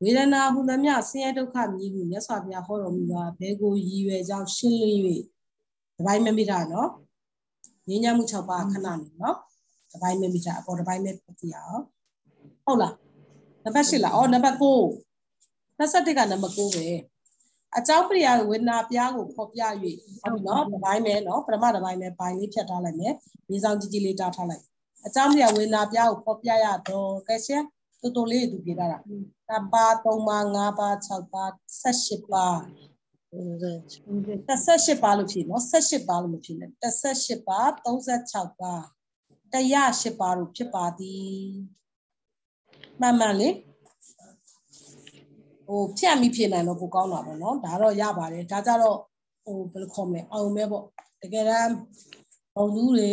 ဝေဒနာဟုသမျှဆင်းရဲဒုက္ခမြည်ဟုမြတ်စွာဘုရားဟောတော်မူပါဘဲကိုရည်ရွယ်ကြောင်းရှင်းလင်း၍တပိုင်းမမိတာနော်ငြိမ်းချမ်းမှု6ပါးခဏနေနော်တပိုင်းမမိတာအပေါ်တပိုင်းမဲ့ပြည့်အောင်ဟုတ်လားနံပါတ်8လားအော်နံပါတ်9 21ကနံပါတ်9ပဲအကြောင်းပရိယာဝေဒနာပြားကိုဖော်ပြ၍ဟုတ်ပြီနော်ဒီပိုင်းပဲနော်ပထမဒီပိုင်းပဲဘိုင်လေးဖြတ်ထားလိုက်မယ်မြေဆောင်ကြီးကြီးလေးတားထားလိုက်အကြောင်းပရိယာဝေဒနာပြားကိုဖော်ပြရတော့ကဲရှင်တူတူလေးသူပြတာလားတပါ3ပါ5ပါ6ပါ18ပါ18ပါလို့ဖြစ်နော်18ပါလို့မဖြစ်နဲ့18ပါ36ပါ108ပါလို့ဖြစ်ပါသည်မှန်မှန်လေးဟိုဖြန့်ပြီးဖြစ်နိုင်တော့ကိုကောင်းတာပေါ့နော်ဒါတော့ရပါတယ်ဒါကြတော့ဟိုဘယ်လိုခေါ်မလဲအောင်မဲပေါ့တကယ်တမ်းဘုံသူတွေ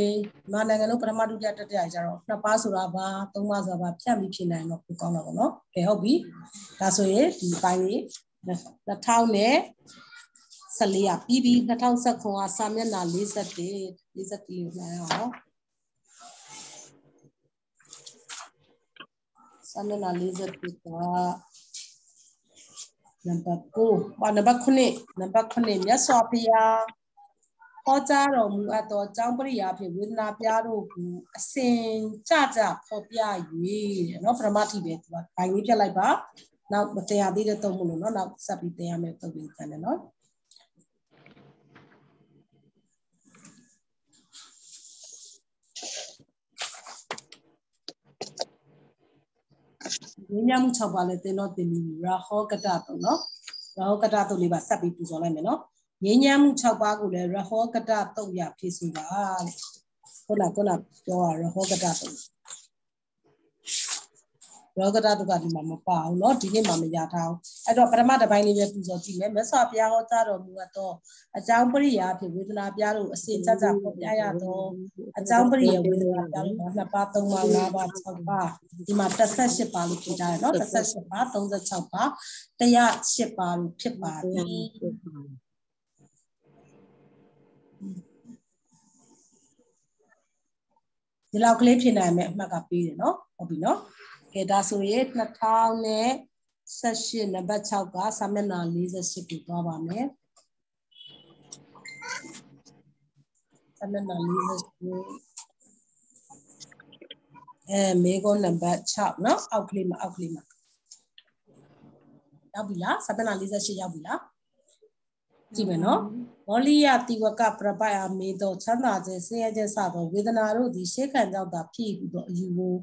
မြန်မာနိုင်ငံလုံးပထမဒုတိယတတိယကျတော့နှစ်ပါးဆိုတာပါသုံးပါးဆိုတာပါဖြန့်ပြီးဖြစ်နိုင်တော့ကိုကောင်းတာပေါ့နော်ကဲဟုတ်ပြီဒါဆိုရင်ဒီပိုင်းကြီး2000နဲ့14ရပြီးပြီး2019ကစာမျက်နှာ41 41ကိုနိုင်အောင်စာမျက်နှာ41ကနံပါတ်9ဘာနံပါတ်9နံပါတ်9မြတ်စွာဘုရားဟောကြားတော်မူအပ်သောကျောင်းပရိယာဖြင့်ဝေဒနာပြားတို့ကိုအစဉ်ကြကြဖော်ပြ၍တဲ့เนาะပရမတိပဲသူကဘိုင်လေးပြတ်လိုက်ပါနောက်မတရားသေးတဲ့တုံးမလို့เนาะနောက်ဆက်ပြီးတရားမယ်တုံးပြီးခံတယ်เนาะမြင်းများမှု6ပါးလဲသင်တော့သင်ပြီးပြီရာဟောကတတုံနော်ရာဟောကတတုံလေးပါဆက်ပြီးပူဇော်လိုက်မယ်နော်ငင်းညမ်းမှု6ပါးကိုလည်းရဟောကတတုံရဖြည့်စုပါတဲ့ခုနကခုနပြောရရဟောကတတုံရောဂတတုကဒီမှာမပါဘူးเนาะဒီနေ့မှာမရထားဘူးအဲ့တော့ပထမတစ်ပိုင်းလေးပဲပူဇော်ကြည့်မယ်မြတ်စွာဘုရားဟောကြားတော်မူသောအကြောင်းပရိယာဖြင့်ဝေဒနာပြားတို့အစဉ်ကြကြဖော်ပြရသောအကြောင်းပရိယာဝေဒနာပြားတို့နှစ်ပါးသုံးပါး၅ပါး၆ပါးဒီမှာ38ပါလို့ဖြစ်ကြတယ်เนาะ38ပါ36ပါ108ပါလို့ဖြစ်ပါသည်ဒီလောက်ကလေးဖြစ်နိုင်မယ်အမှတ်ကပေးတယ်เนาะဟုတ်ပြီเนาะကဲဒါဆိုရင်2018နံပါတ်6ကစာမျက်နှာ48ကိုသွားပါမယ်စာမျက်နှာ48အဲမေကွန်နံပါတ်6เนาะအောက်ကလေးမှာအောက်ကလေးမှာရောက်ပြီလားစာမျက်နှာ48ရောက်ပြီလားကြည့်မယ်နော်မောလိယတိဝကပြပယမေသောချမ်းသာခြင်းဆင်းရဲခြင်းစသောဝေဒနာတို့သည်ရှေးခံကြောင့်သာဖြစ်ဟုသောအယူကို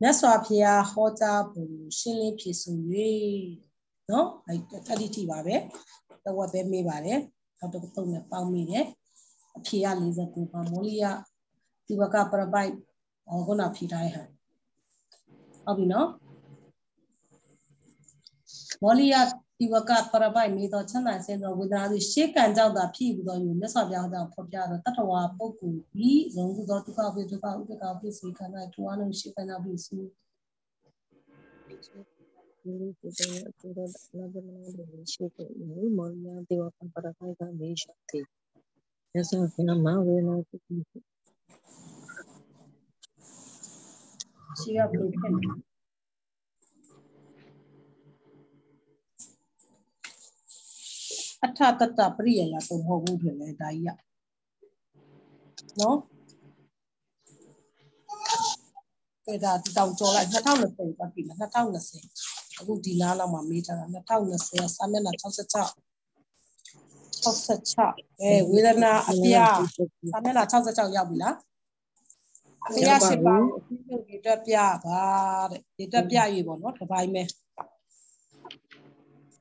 မြတ်စွာဘုရားဟောကြားပုံကိုရှင်းလင်းဖြစ်ဆို၍နော်အဲ့အဲ့ဒီထိပါပဲတဝက်ပဲမေးပါတယ်နောက်တစ်ပုံနဲ့ပေါင်းမိတယ်အဖြေက49ပါမောလိယတိဝကပြပိုက်ဟောခုနဖြေထားရဟန်ဟုတ်ပြီနော်မောလိယဒီဝကပရပိုက်မိသောချမ်းသာစေသောဝိဒနာသည်ရှေးကံကြောင့်သာဖြစ်ပြီးသောယူမြတ်စွာဘုရားကြောင့်ဖော်ပြသောတတဝါပုဂ္ဂိုလ်ဤဇုံကုသောဒုက္ခဝိဒုက္ခဥပ္ပကောပိစီခန္ဓာတွားလုံးရှိပနာပိစုဒီလိုကိုယ်ကအတူတူလာကြမလားလို့ရှိခဲ့တယ်မော်လျာဒီဝကပရပိုက်ကမေးရှိတယ်မြတ်စွာဘုရားမဝေနာကိုရှိရပြီဖြစ်တယ်အထတတပရိယရာဆိုမဟုတ်ဘူးထင်တယ်ဒါကြီးကနော်ကဲဒါဒီတောင်ကျော်လိုက်2020ပတ်ပြီလား2020အခုဒီလားလောက်မှာမေးထားတာ2020ကစာမျက်နှာ66 66အဲဝေဒနာအပြာစာမျက်နှာ66ရောက်ပြီလားအပြာရှိပါဦးဒီတက်ပြပါတဲ့ဒီတက်ပြရေပေါ့နော်တစ်ပိုင်းပဲ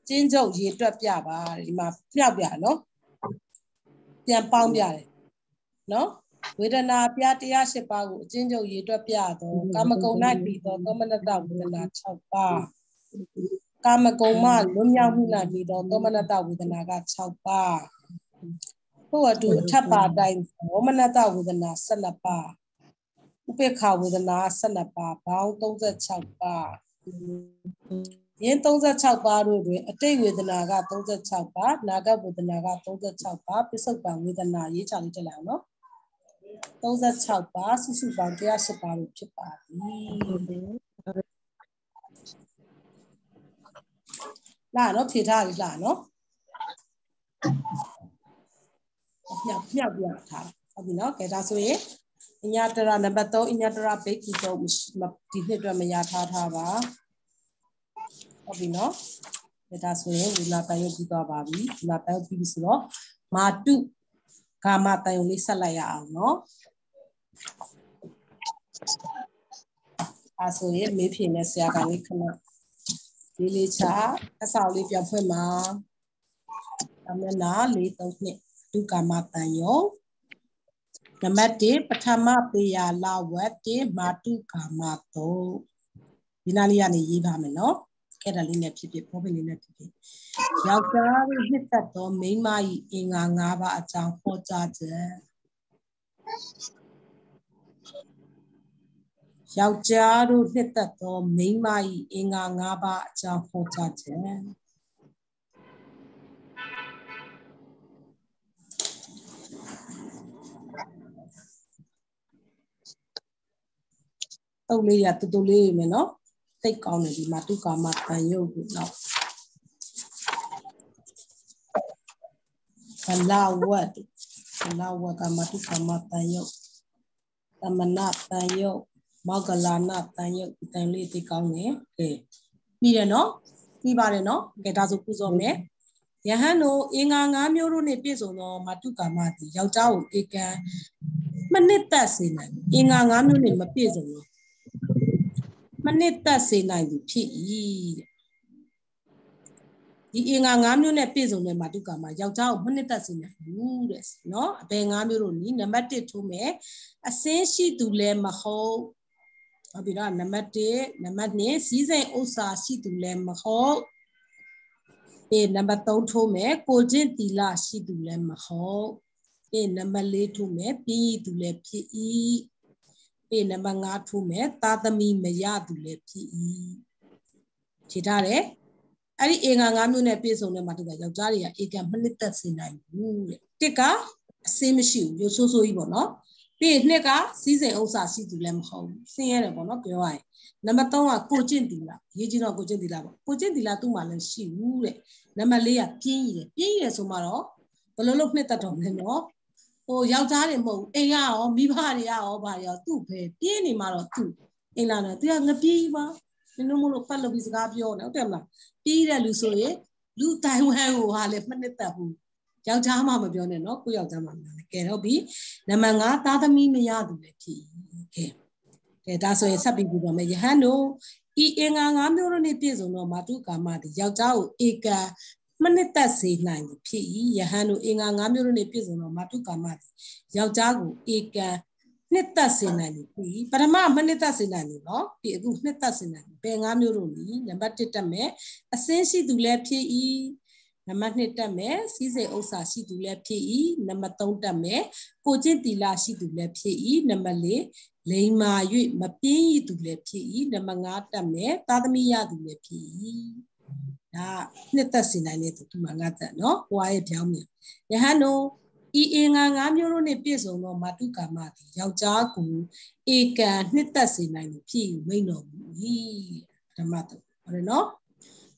ကျင်းချုပ်ရေတွက်ပြပါဒီမှာမြောက်ပြနော်ပြန်ပေါင်းပြတယ်နော်ဝေဒနာပြတရား၈ပါးကိုအကျဉ်းချုပ်ရေတွက်ပြသောကာမဂုဏ၌တည်သောသောမနတဝေဒနာ၆ပါးကာမဂုဏ်မှလွတ်မြောက်မှု၌တည်သောသောမနတဝေဒနာက6ပါးို့အတူအထပ်ပါတိုင်းဝမနတဝေဒနာ12ပါဥပေက္ခဝေဒနာ12ပါဘောင်း36ပါယင်း36ပါးတို့တွင်အတိတ်ဝေဒနာက36ပါးနာဂဝေဒနာက36ပါးပစ္စုပန်ဝေဒနာရေးချလိုက်တက်လာအောင်နော်36ပါးစုစုပေါင်း108ပါးလို့ဖြစ်ပါပြီလာနော်ဖြေထားပြီလာနော်မြောက်မြောက်ပြထားဟုတ်ပြီနော်ကဲဒါဆိုရင်အညာတရာနံပါတ်3အညာတရာဘိတ်ကီတော့ဒီနှစ်အတွက်မရထားထားပါဟုတ်ပြီနော်ဒါဆိုရင်ဝီလာတန်ရုပ်ပြီးသွားပါပြီဝီလာတန်ရုပ်ပြီးပြီဆိုတော့မာတုဂါမတန်ရုပ်လေးဆက်လိုက်ရအောင်နော်ဒါဆိုရင်မေးဖြေနဲ့ဆရာကလေးခဏလေးလေးချအဆောက်လေးပြန်ဖွင့်ပါအမနာ၄၃နှစ်ဒုက္ကမတန်ယောနံပါတ်1ပထမပေယာလဝတ်1မာတုကာမ3ဒီနာလေးကနေရေးပါမယ်နော်ခဲတာလေးနဲ့ဖြစ်ဖြစ်ဘောပင်လေးနဲ့ဖြစ်ဖြစ်ယောက်ျားရဲ့နှစ်သက်သောမိန်းမ၏အင်္ဂါ၅ပါးအကြောင်းဟောကြားခြင်းယောက်ျားတို့နှစ်သက်သောမိန်းမ၏အင်္ဂါ၅ပါးအကြောင်းဟောကြားခြင်းတုတ်လေးရတူတူလေးရမယ်နော်သိကောင်းတယ်ဒီမှာသူကာမတန်ရုပ်ကိုတော့ဘလာဝတ်ဘလာဝတ်ကာမတုကာမတန်ရုပ်သမဏတန်ရုပ်မောဂလာနာတန်ရုပ်တန်လေးသိကောင်းတယ်ကဲပြီးတယ်နော်ပြီးပါတယ်နော်ကဲဒါဆိုပူဇော်မယ်ယဟန်တို့အင်္ဂါ၅မျိုးတို့နဲ့ပြည့်စုံသောမာတုကာမသည်ယောက်ျားကိုဧကံမနစ်သက်စေနိုင်အင်္ဂါ၅မျိုးနဲ့မပြည့်စုံဘူးမနစ်သက်စေနိုင်သူဖြစ်၏တဲ့ဒီအင်္ဂါ၅မျိုးနဲ့ပြည့်စုံတဲ့မာတုကာမှာယောက်ျားကိုမနစ်သက်စေနိုင်ဘူးတဲ့နော်အဘယ်၅မျိုးတို့နီးနံပါတ်1ထိုးမယ်အစင်းရှိသူလည်းမဟုတ်ဟုတ်ပြီနော်နံပါတ်1နံပါတ်2စီးစိမ်ဥစ္စာရှိသူလည်းမဟုတ်အေးနံပါတ်3ထိုးမယ်ကိုချင်းတီလာရှိသူလည်းမဟုတ်အေးနံပါတ်4ထိုးမယ်ပြည်သူလည်းဖြစ်၏နံပါတ်5ထိုးမယ်သာသမီမရသူလည်းဖြစ်၏ခြေထားတယ်အဲ့ဒီအင်္ဂါ5မျိုးနဲ့ပြည့်စုံတဲ့မှာတူတာယောက်ျားတွေကဧကံမနစ်သက်စေနိုင်ဘူးတဲ့တစ်ကအစင်းမရှိဘူးရုပ်ဆိုးဆိုးကြီးပေါ့နော်ပြီးရင်နှစ်ကစီးစိမ်ဥစ္စာရှိသူလည်းမဟုတ်ဘူးဆင်းရဲတယ်ပေါ့နော်ပြောရရင်နံပါတ်3ကကိုကျင့်တီလာရေးကြည့်တော့ကိုကျင့်တီလာပေါ့ကိုကျင့်တီလာသူ့မှာလည်းရှိဘူးတဲ့နံပါတ်4ကပြင်းရည်ပြင်းရည်ဆိုမှတော့ဘယ်လိုလုပ်နှစ်သက်တော်လဲနော်ဟိုယောက်ျားတွေမဟုတ်ဘူးအိမ်ကရောမိဘတွေကရောဗာရောသူ့ပဲပြင်းနေမှာတော့သူ့အိမ်လာတော့သူကငပြေးပါနင်တို့မလို့ဖတ်လို့ပြီးစကားပြောနေဟုတ်တယ်မလားပြေးတဲ့လူဆိုရင်လူတိုင်ဝမ်ကိုဟာလေမနစ်သက်ဘူးယောက်ျားမှမပြောနဲ့နော်ကိုယောက်ျားမှမပြောနဲ့ကဲဟုတ်ပြီနံပါတ်5သားသမီးမရသူလည်းဖြစ်ကဲကဲဒါဆိုရင်ဆက်ပြီးပြောမယ်ယဟန်တို့ဤအင်္ဂါ၅မျိုးတို့နှင့်ပြည့်စုံသောမာတုကာမသည်ယောက်ျားကိုဧကမနစ်သက်စေနိုင်သည်ဖြစ်၏ယဟန်တို့အင်္ဂါ၅မျိုးတို့နှင့်ပြည့်စုံသောမာတုကာမသည်ယောက်ျားကိုဧကံနှစ်သက်စေနိုင်သည်ဖြစ်၏ပထမမနစ်သက်စေနိုင်သည်နော်ဒီအခုနှစ်သက်စေနိုင်ဘယ်၅မျိုးတို့နည်းနံပါတ်၁တက်မယ်အစင်းရှိသူလည်းဖြစ်၏နံပါတ်2တက်မယ်စီးစိမ်ဥစ္စာရှိသူလည်းဖြစ်၏နံပါတ်3တက်မယ်ကိုကျင့်တီလာရှိသူလည်းဖြစ်၏နံပါတ်4လိန်မာ၍မပြင်းရသူလည်းဖြစ်၏နံပါတ်5တက်မယ်သာသမီရသူလည်းဖြစ်၏ဒါနှစ်သက်စီနိုင်တဲ့သူဒီမှာငါသက်နော်ဘွားရဲ့ပြောင်းမြန်ယဟန်တို့ဤအင်္ဂါ၅မျိုးတို့နှင့်ပြည့်စုံသောမာတုကာမသည်ယောက်ျားကိုဧကံနှစ်သက်စေနိုင်သူဖြစ်ယူမိန်တော်မူ၏ဓမ္မတုဟုတ်တယ်နော်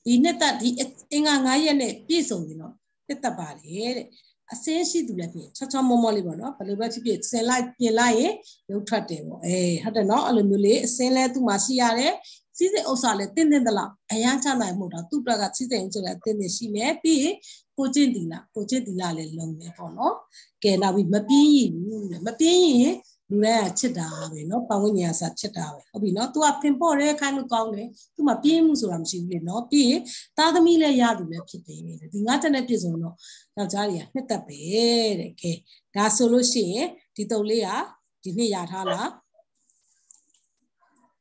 ဒီနှစ်သက်ဒီအင်္ဂါ၅ရက်နဲ့ပြည့်စုံရင်တော့နှစ်သက်ပါတယ်တဲ့အစင်းရှိသူလည်းပြင်ချောချောမောမောလေးပေါ့နော်ဘယ်လိုပဲဖြစ်ဖြစ်ဆင်လိုက်ပြင်လိုက်ရင်ရုပ်ထွက်တယ်ပေါ့အေးဟုတ်တယ်နော်အဲ့လိုမျိုးလေးအစင်းလဲသူ့မှာရှိရတယ်စီးစိမ်ဥစ္စာလည်းတင်းတင်းတလားအရန်ချနိုင်မှုတော့သူ့အတွက်ကစီးစိမ်ဥစ္စာလည်းတင်းတင်းရှိမယ်ပြီးရင်ကိုကျင့်တီလာကိုကျင့်တီလာလည်းလုံမယ်ပေါ့နော်ကဲနောက်ပြီးမပြင်းရင်မပြင်းရင်လူတိုင်းကချစ်တာပဲเนาะပတ်ဝန်းကျင်ကစားချစ်တာပဲဟုတ်ပြီเนาะ तू ကပင်ပေါ့တဲ့ခိုင်းလို့ကောင်းတယ်သူမှပြင်းမှုဆိုတာမရှိဘူးလေเนาะပြီးရင်သားသမီးလည်းရသူလည်းဖြစ်တယ်တဲ့ဒီငါတက်နဲ့ပြည့်စုံတော့ယောက်ျားတွေကနှစ်သက်ပဲတဲ့ကဲဒါဆိုလို့ရှိရင်ဒီတုပ်လေးကဒီနှစ်ရထားလား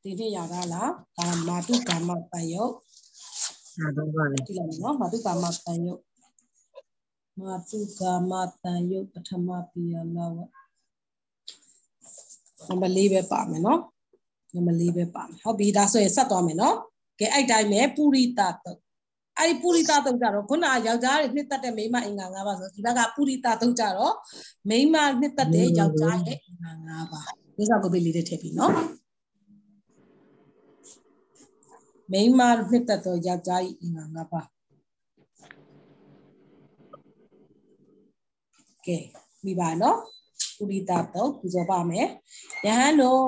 ဒီနေ့ရတာလားဒါမာတုကာမပယုတ်မာတုကာမဒီလိုနော်မာတုကာမပယုတ်မာတုကာမပယုတ်ပထမပိယလာဝနံပါတ်၄ပဲပါမယ်နော်နံပါတ်၄ပဲပါမယ်ဟုတ်ပြီဒါဆိုရင်ဆက်သွားမယ်နော်ကဲအဲ့တိုင်းပဲပုရိသတုတ်အဲ့ဒီပုရိသတုတ်ကြတော့ခုနယောက်ျားတွေနှစ်သက်တဲ့မိန်းမအင်္ဂါ၅ပါးဆိုဒီဘက်ကပုရိသတုတ်ကြတော့မိန်းမနှစ်သက်တဲ့ယောက်ျားရဲ့အင်္ဂါ၅ပါးဒီစားကိုပေးလေးထည့်ပြီးနော်မိန်းမနှစ်သက်သောယောက်ျား၏အင်္ဂါ၅ပါးကဲမိပါနော်ပုရိသတော့ပူဇော်ပါမယ်ယဟန်တို့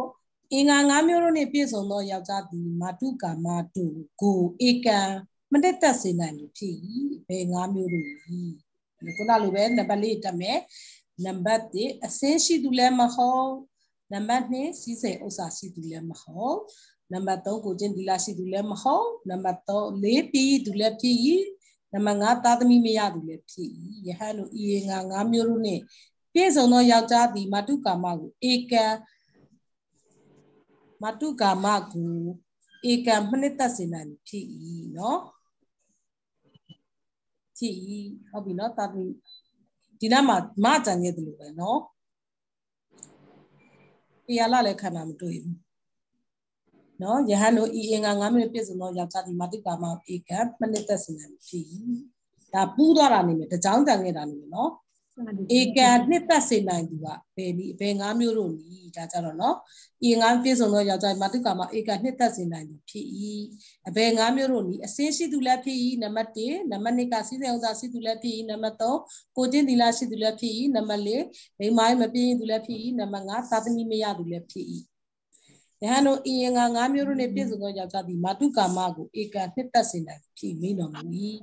အင်္ဂါ၅မျိုးတို့နှင့်ပြည့်စုံသောယောက်ျားသည်မာတုကာမတုကိုဧကံမတက်သက်စေနိုင်ဘူးဖြစ်၏ဘယ်၅မျိုးတို့ဤခုနလိုပဲနံပါတ်၄တက်မယ်နံပါတ်1အစင်းရှိသူလည်းမဟုတ်နံပါတ်2စီးစိမ်ဥစ္စာရှိသူလည်းမဟုတ်နံပါတ်3ကိုကျင့်သီလရှိသူလည်းမဟုတ်နံပါတ်3လေးပြီးသူလည်းဖြစ်၏နံပါတ်5သာသမီမရသူလည်းဖြစ်၏ယဟန်တို့ဤငါ၅မျိုးတို့နှင့်ပြည့်စုံသောယောက်ျားသည်မတုကာမကိုဧကံမတုကာမကိုဧကံမနစ်သက်စေနိုင်ဖြစ်၏နော်ဖြစ်၏ဟုတ်ပြီနော်သာသမီဒီနားမှာမကြံခဲ့တယ်လို့ပဲနော်တရားလာလည်းခန္ဓာမတွေ့ဘူးနော်ယဟန်တို့ဤအင်္ဂါ9မိနစ်ပြည့်စုံသောယောက်ျားဒီမာတိကာမဧကမနစ်သက်စင်တယ်ဖြစ်၏ဒါပူးသွားတာနေမယ်တကြောင်တန်ခဲ့တာနေမယ်နော်ဧကနှစ်သက်စေနိုင်သူကဘယ်ဒီဘယ်ငါးမျိုးတို့နီးဒါကြတော့နော်ဤငါးပြည့်စုံသောယောက်ျားမာတုကာမဧကနှစ်သက်စေနိုင်သူဖြစ်၏အဘယ်ငါးမျိုးတို့နီးအစင်းရှိသူလည်းဖြစ်၏နံပါတ်1နံပါတ်2ကစီးစိမ်ဥစ္စာရှိသူလည်းဖြစ်၏နံပါတ်3ကိုကျင့်သီလရှိသူလည်းဖြစ်၏နံပါတ်4မိမိုင်းမပြင်းသူလည်းဖြစ်၏နံပါတ်5သာသမီမရသူလည်းဖြစ်၏ယဟန်တို့အင်ရင်ငါငါမျိုးတို့နှင့်ပြည့်စုံသောယောက်ျားသည်မာတုကာမကိုဧကနှစ်သက်စင်တိုင်းဖြစ်မိတော်မူ၏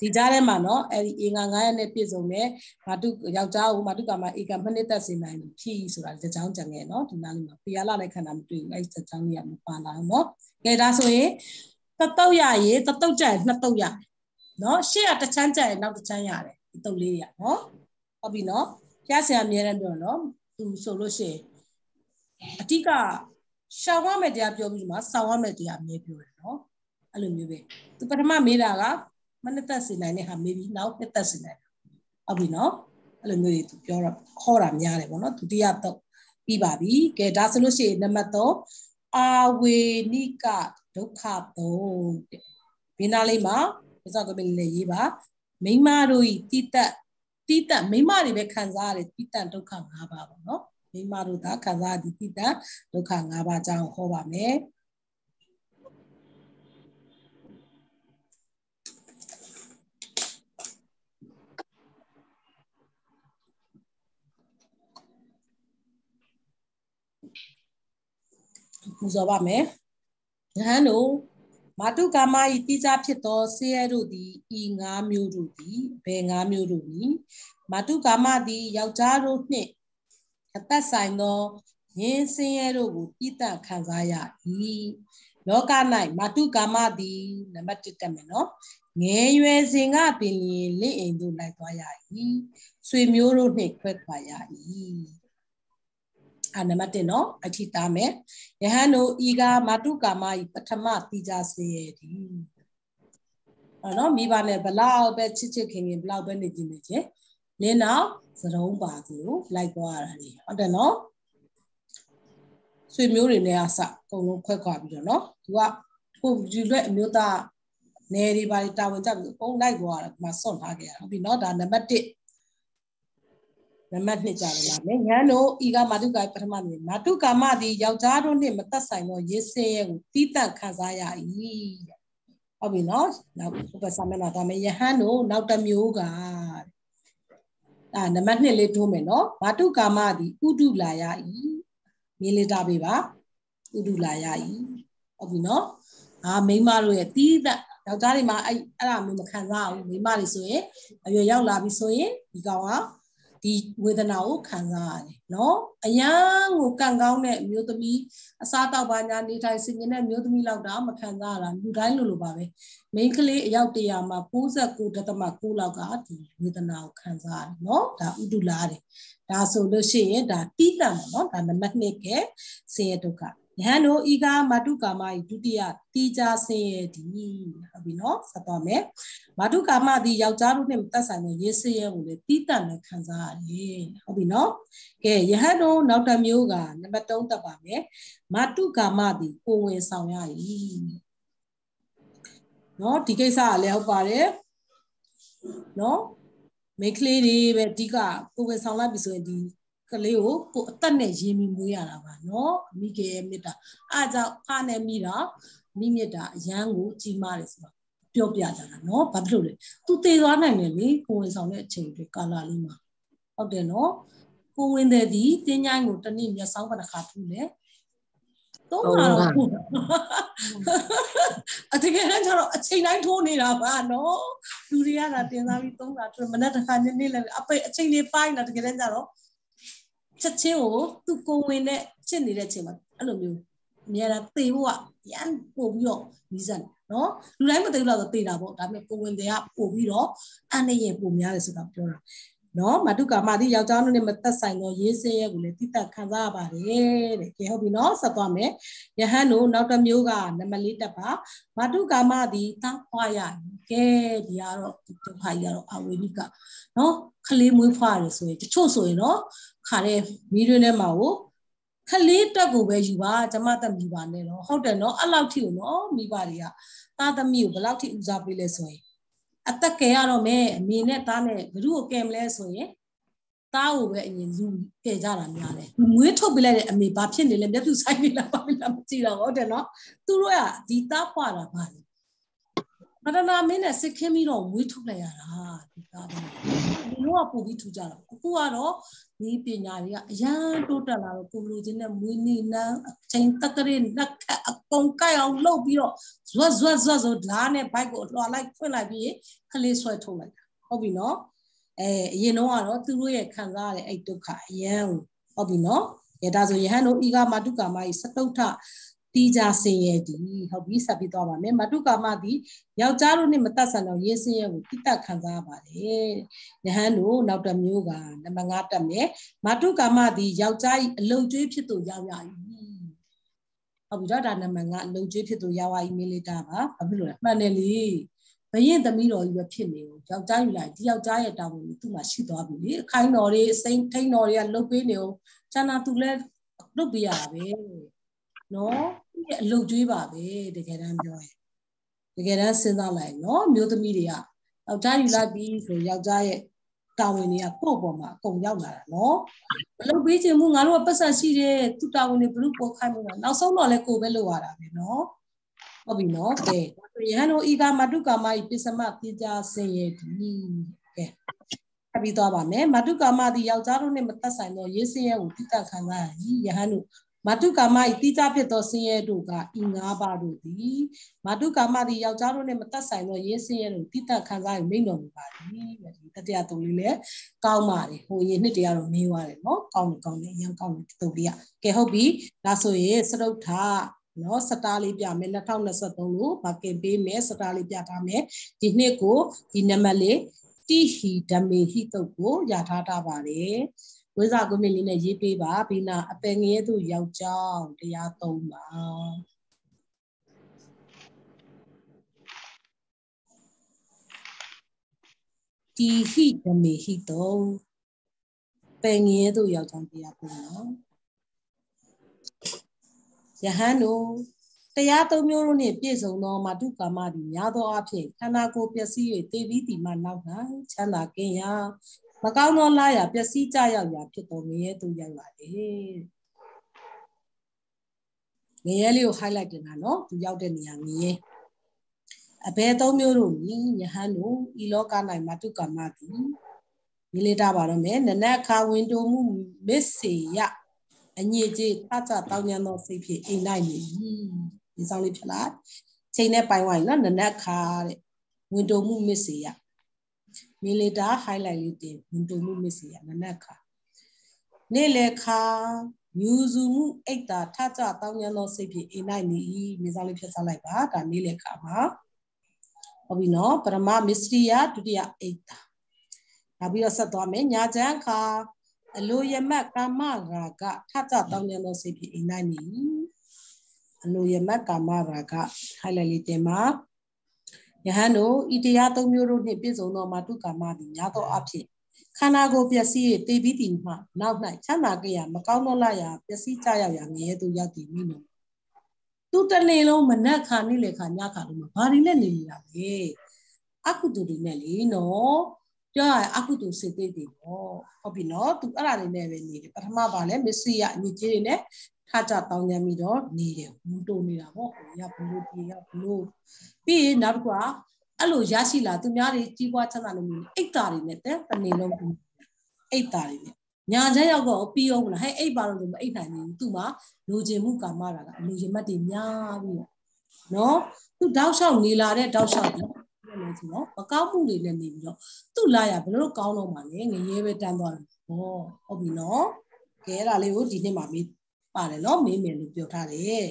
ဒီကြားထဲမှာနော်အဲ့ဒီအင်ငါငါရဲ့နဲ့ပြည့်စုံတဲ့မာတုယောက်ျားကိုမာတုကာမဧကမနှစ်သက်စင်တိုင်းဖြစ်ဆိုတာဒီကြောင်းကြံငယ်နော်ဒီနားလေးမှာပိယလာလည်းခန္ဓာမတွေ့ဘူးအဲ့ဒီကြောင်းကြီးကမပါလာဘူးနော်ကဲဒါဆိုရင်တတုတ်ရရေတတုတ်ကြရင်နှစ်တုတ်ရနော်ရှေ့ကတစ်ချမ်းကြရင်နောက်တစ်ချမ်းရတယ်ဒီတုတ်လေးတွေကနော်ဟုတ်ပြီနော်ဖျားဆရာအမြဲတမ်းပြောနော်သူဆိုလို့ရှိရင်အတိကရှောင်ရမယ်တရားပြောပြီးမှဆောင်ရမယ်တရားမြဲပြောတယ်နော်အဲ့လိုမျိုးပဲသူပထမမေးတာကမနှစ်သက်စေနိုင်တဲ့ဟာမေးပြီးနောက်နှစ်သက်စေနိုင်တာဟုတ်ပြီနော်အဲ့လိုမျိုးတွေသူပြောတော့ခေါ်တာများတယ်ပေါ့နော်ဒုတိယတော့ပြီးပါပြီကဲဒါဆိုလို့ရှိရင်နံပါတ်3အာဝေနိကဒုက္ခ3တဲ့ဘင်းသားလေးမှာပစောက်ကပင်းလေးရေးပါမိမတို့ဤတိတက်တိတက်မိမတွေပဲခံစားရတဲ့တိတက်ဒုက္ခ၅ပါးပေါ့နော်မိမတို့သာခံစားသည့်တိတဒုက္ခ၅ပါးကြောင့်ခေါ်ပါမယ်ပူဇော်ပါမယ်။ယဟန်တို့မာတုကာမဤတိကြဖြစ်သောဆေရတို့သည်ဤငါးမျိုးတို့သည်ဘယ်ငါးမျိုးတို့နည်းမာတုကာမသည်ယောက်ျားတို့နှင့်အသက်ဆိုင်သောယဉ်ဆင်းရဲတို့ကိုပြစ်တခံစားရ၏လောက၌မာတုကာမသည်နံပါတ်1တက်မယ်နော်ငယ်ရွယ်စဉ်ကပင်လျင်လင့်အိမ်သို့လိုက်သွားရ၏ဆွေမျိုးတို့နှင့်ခွဲခွာရ၏အာနံပါတ်1နော်အထီတားမယ်ယဟန်တို့ဤကမာတုကာမ၏ပထမတိကြစေရသည်နော်မိဘနဲ့ဘလောက်ပဲချစ်ချစ်ခင်ခင်ဘလောက်ပဲနေကြည့်နေချင်းလင်းနောက်သတုံးပါသူကိုလိုက်သွားရတာလေဟုတ်တယ်နော်ဆွေမျိုးတွေနဲ့အစအကုန်လုံးခွဲခွာပြီးတော့နော်သူကကိုယူလွက်အမျိုးသားနေတွေပါတာဝန်ကြပြီးအကုန်လိုက်သွားတာဒီမှာစွန့်ထားခဲ့ရဟုတ်ပြီနော်ဒါနံပါတ်1နံပါတ်2ကြရလာမယ်ညံတို့ဤကမာတုကာပထမနေမာတုကာမသည်ယောက်ျားတို့နှင့်မသက်ဆိုင်သောရေစင်းရဲ့ကိုတီးတန့်ခံစားရ၏ဟုတ်ပြီနော်နောက်ဘုပ္ပစာမနာဒါမယ်ယဟန်တို့နောက်တစ်မျိုးကအာနံပါတ်2လေးထိုးမယ်နော်မာတုကာမသည်ဥဒုလာယဤမြေလေးတာပေးပါဥဒုလာယဤဟုတ်ပြီနော်အာမိမတို့ရဲ့တီးသက်ယောက်ျားတွေမှာအဲ့အဲ့ဒါမျိုးမခံစားဘူးမိမတွေဆိုရင်အရွယ်ရောက်လာပြီဆိုရင်ဒီကောင်ကဒီဝေဒနာကိုခံစားရတယ်နော်အယံကိုကံကောင်းတဲ့မျိုးသမီးအစားတောက်ပါညာနေထိုင်ဆင်ခြင်တဲ့မျိုးသမီးလောက်တာမခံစားရတာလူတိုင်းလိုလိုပါပဲမိန်းကလေးအယောက်တရာမှာ69.9လောက်ကဒီဝေဒနာကိုခံစားရတယ်နော်ဒါဥဒုလာတယ်ဒါဆိုလို့ရှိရင်ဒါတိတံပေါ့နော်ဒါနံပါတ်2ကဆင်းရဲဒုက္ခယဟန်တို့ဤကားမာတုကာမဤဒုတိယတိကြဆင်းရဲသည်ဟုတ်ပြီနော်ဆက်သွားမယ်မာတုကာမသည်ယောက်ျားတို့နဲ့သက်ဆိုင်တဲ့ရေစရဲကိုလည်းတီးတန့်နဲ့ခံစားရတယ်ဟုတ်ပြီနော်ကဲယဟန်တို့နောက်တစ်မျိုးကနံပါတ်3တက်ပါမယ်မာတုကာမသည်ကိုဝင်ဆောင်ရ၏နော်ဒီကိစ္စကလည်းဟုတ်ပါတယ်နော်မိန်းကလေးတွေပဲအဓိကကိုဝင်ဆောင်လိုက်ပြီဆိုရင်ဒီကလေးကိုကိုအသက်နဲ့ရင်မိမွေးရတာပါနော်မိခင်ရဲ့မေတ္တာအားကြောင့်ဖားနဲ့မိတာမိမေတ္တာအရန်ကိုကြီးမားတယ်ဆိုတော့ပြောပြကြတာနော်ဘာဖြစ်လို့လဲသူတည်သွားနိုင်တယ်လေကိုဝင်ဆောင်တဲ့အချိန်တွေကာလာလေးမှာဟုတ်တယ်နော်ကိုဝင်တဲ့ဒီတင်းញိုင်းကိုတနည်းမျက်စောင်းကတစ်ခါထူးလေသုံးပါတော့ခုအတကယ်တမ်းကျတော့အချိန်တိုင်းထိုးနေတာပါနော်လူတွေကသာတင်စားပြီးသုံးတာသူမနေ့တစ်ခါညနေလည်းအပိတ်အချိန်လေးပိုင်းတာတကယ်တမ်းကျတော့ချက်ချင်းကိုသူကိုဝင်တဲ့ချက်နေတဲ့အချိန်မှာအဲ့လိုမျိုးအများအားသေဖို့ကရန်ပို့ပြီးတော့နီးစပ်နော်လူတိုင်းမသိဘူးလားဆိုသေတာပေါ့ဒါပေမဲ့ကိုဝင်တဲ့ကပို့ပြီးတော့အန္တရာယ်ပိုများတယ်ဆိုတာပြောတာနော်မာတုကာမာတိယောက်ျားတို့နဲ့မသက်ဆိုင်သောရေးစဲရဲကိုလည်းတိတက်ခံစားရပါတယ်တဲ့ကဲဟုတ်ပြီနော်ဆက်သွားမယ်ယဟန်တို့နောက်တစ်မျိုးကနံပါတ်၄တက်ပါမာတုကာမသည်တဖွာရကဲဒီကတော့ဒုက္ခကြီးကတော့အဝေနိကနော်ခလေးမွေးဖွာရဆိုရင်တချို့ဆိုရင်နော်ခါတဲ့မိတွင်းထဲမှာကိုခလေးတက်ကိုပဲယူပါကျမတက်မိပါနဲ့နော်ဟုတ်တယ်နော်အဲ့လောက်ထိကိုနော်မိပါတွေကသားသမီးကိုဘယ်လောက်ထိဦးစားပေးလဲဆိုရင်အသက်ကယ်ရတော့မယ်အမေနဲ့သားနဲ့ဘ누구ကိုကယ်မလဲဆိုရင်သားကိုပဲအရင်လူကယ်ကြတာများတယ်ငွေထုတ်ပြလိုက်တဲ့အမေဘာဖြစ်နေလဲမျက်သူဆိုင်နေလားဘာလဲမကြည့်တော့ဟုတ်တယ်နော်သူတို့ကဒီသားဖွာတာပါလေမတနာမင်းနဲ့စစ်ခင်းပြီးတော့ဝေးထုတ်လိုက်ရတာဒီကားပေါ့ဒီတော့ကပို့ပြီးထူကြတာအခုကတော့ဒီပညာတွေကအရန်တိုးတက်လာတော့ကိုလူချင်းနဲ့မွေးနေနန်းအချိန်တက်ကလေးလက်ထက်အကုန်ကိုက်အောင်လှုပ်ပြီးတော့ဇွတ်ဇွတ်ဇွတ်ဆိုဓာတ်နဲ့ဘိုက်ကိုလှော်လိုက်ဖွင့်လိုက်ပြီးခလေးဆွဲထုတ်လိုက်တာဟုတ်ပြီနော်အဲအရင်တော့ကတော့သူတို့ရဲ့ခံစားရတဲ့အဲ့ဒုက္ခအရန်ဟုတ်ပြီနော်ရဒါဆိုယဟန်တို့ဤကမာတုကာမကြီးစတုထတီးကြဆင်းရဲသည်ဟုတ်ပြီဆက်ပြီးသွားပါမယ်မတုကာမသည်ယောက်ျားတို့နှင့်မသက်ဆိုင်သောရေးဆင်းရဲကိုတိတက်ခံစားရပါတယ်ယဟန်တို့နောက်တစ်မျိုးကနံပါတ်5တက်မယ်မတုကာမသည်ယောက်ျား၏အလုံကျွေးဖြစ်သူရောက်ရ၏ဟုတ်ပြီတော့ဒါနံပါတ်5အလုံကျွေးဖြစ်သူရောက်ရ၏မေလေးတာပါဘာဖြစ်လို့လဲမှန်တယ်လေဘယင်သမီးတော်ကြီးပဲဖြစ်နေဦးယောက်ျားယူလိုက်ဒီယောက်ျားရဲ့တာဝန်ကိုသူ့မှာရှိသွားပြီလေအခိုင်တော်တွေအစိမ့်ထိန်တော်တွေကလှုပ်ပေးနေဦးချာနာသူလည်းလှုပ်ပေးရတာပဲနော်ရဲ့အလုပ်ကျွေးပါပဲတကယ်တမ်းပြောရင်တကယ်တမ်းစဉ်းစားလိုက်နော်မျိုးသမီးတွေကယောက်ျားယူလိုက်ပြီးဆိုယောက်ျားရဲ့တာဝန်တွေကကိုယ့်ပေါ်မှာအကုန်ရောက်လာတာနော်မလုပ်ပေးချင်ဘူးငါတို့ကပတ်ဆက်ရှိတယ်သူတာဝန်တွေဘလို့ပေါ်ခိုင်းမှုလားနောက်ဆုံးတော့လဲကိုယ်ပဲလုပ်ရတာပဲနော်ဟုတ်ပြီနော်ကဲယဟန်တို့ဤကမတုကာမဤပစ္စမပြေကြဆင်းရဲ့ဒီကဲထပ်ပြီးသွားပါမယ်မတုကာမသည်ယောက်ျားတို့နဲ့မသက်ဆိုင်သောရေးစင်းရဲကိုတိတခံစားရည်ယဟန်တို့မာတုကာမဤတိကျဖြစ်သောဆင်းရဲတို့ကဤငါးပါးတို့သည်မာတုကာမသည်ယောက်ျားတို့နှင့်မသက်ဆိုင်သောရင်းဆင်းရဲတို့တိတက်ခံစား၍မိန့်တော်မူပါသည်တတိယတုံးလေးလည်းကောင်းပါတယ်ဟိုရင်နှစ်တရတော့မေးသွားတယ်နော်ကောင်းတယ်ကောင်းတယ်အရင်ကောင်းတယ်တုံးလေးကကဲဟုတ်ပြီဒါဆိုရင်စရုပ်ထနော်စတားလေးပြမယ်2023လို့ဘာကင်ပေးမယ်စတားလေးပြထားမယ်ဒီနှစ်ကိုဒီနံပါတ်လေးတိဟီဓမေဟိတုတ်ကိုရထားတာပါတယ်ဝိဇ္ဇာကုမိလေးနဲ့ရေးပေးပါဘိနာအပယ်ငရဲသူယောက်ျောင်းတရားသုံးပါတီဟိဓမေဟိတောပယ်ငရဲသူယောက်ျောင်းတရားသုံးနော်ယဟန်တို့တရားသုံးမျိုးတို့နှင့်ပြည့်စုံသောမာတုကာမသည်များသော အဖြစ်ခန္ဓာကိုယ်ပျက်စီး၍တေပြီးတီမှနောက်၌ချမ်းသာကင်းရာမကောင်းသောလာရပျက်စီးကြရောက်ရာဖြစ်သောငရဲသို့ရောက်လာတယ်ငရဲလေးကို highlight တင်တာနော်သူရောက်တဲ့နေရာငရဲအဘဲသုံးမျိုးတို့မည်ယဟန်တို့ဤလောက၌မတုကမသည်ရေးလေးတာပါတော့မယ်နနက်ခါဝင်တိုမှုမစ်စေရအညစ်အကြေးအကြတောင်းညံသောစိတ်ဖြင့်အိမ်လိုက်နေ၏ဒီဆောင်လေးဖြစ်လာချိန်နဲ့ပိုင်ဝိုင်းနော်နနက်ခါတဲ့ဝင်တိုမှုမစ်စေရနေ့လေတာ highlight လေးတင်ဝန်တုံမှုမစ်စီရနနက်ခါနေ့လေခါမြူစုမှုအိတ်တာထကြတောင်းရသောစိတ်ဖြင့်အိမ်၌နေ၏မြေစားလေးဖြတ်စားလိုက်ပါဒါနေ့လေခါမှာဟုတ်ပြီနော်ပရမမစ္စရိယဒုတိယအိတ်တာနောက်ပြီးတော့ဆက်သွားမယ်ညာချမ်းခါအလိုယမက်ကာမရာဂထကြတောင်းရသောစိတ်ဖြင့်အိမ်၌နေ၏အလိုယမက်ကာမရာဂ highlight လေးတင်ပါယဟန်တို့ဤတရားသုံးမျိုးတို့နှင့်ပြည့်စုံသောမာတုကာမသည်များသောအဖြစ်ခန္ဓာကိုယ်ပျက်စီး၍တည်ပြီးတည်မှနောက်၌ချမ်းသာကြရမကောင်းသောလရာပျက်စီးကြရောက်ရာငရဲသူရောက်တည်မိနော်သူတနေ့လုံးမနက်ခါနေ့လေခါညခါလုံးမှာဘာတွေနဲ့နေရလဲအကုတုတွေနဲ့လေနော်ပြောရရင်အကုတုစေတိတ်တွေပေါ့ဟုတ်ပြီနော်သူအဲ့ဒါတွေနဲ့ပဲနေတယ်ပထမပါလဲမစ္စရိယအညစ်အကြေးတွေနဲ့ထကြတောင်းကြပြီးတော့နေတယ်ဝူတိုးနေတာပေါ့ဟိုရဘလို့ပြေရဘလို့ပြီးရင်နောက်တစ်ခုကအဲ့လိုရရှိလာသူများတွေကြီးပွားချမ်းသာလို့မျိုးအိတ်တာတွေနဲ့တဲ့တနေလုံးအိတ်တာတွေနဲ့ညာချမ်းရောက်တော့ပြီးအောင်မလားဟဲ့အိတ်ပါလို့ဆိုမအိတ်နိုင်ဘူးသူမှလိုချင်မှုကာမတာကလိုချင်မှတ်တွေများပြီးတော့နော်သူတောက်လျှောက်နေလာတဲ့တောက်လျှောက်တယ်လဲဆိုတော့မကောင်းမှုတွေလည်းနေပြီးတော့သူ့လာရဘယ်လိုကောင်းတော့မှာလဲငရဲပဲတန်းသွားတယ်ဟောဟုတ်ပြီနော်ကဲအဲ့ဒါလေးကိုဒီနေ့မှာမေးပါတယ်နော်မေးမယ်လို့ပြောထားတယ်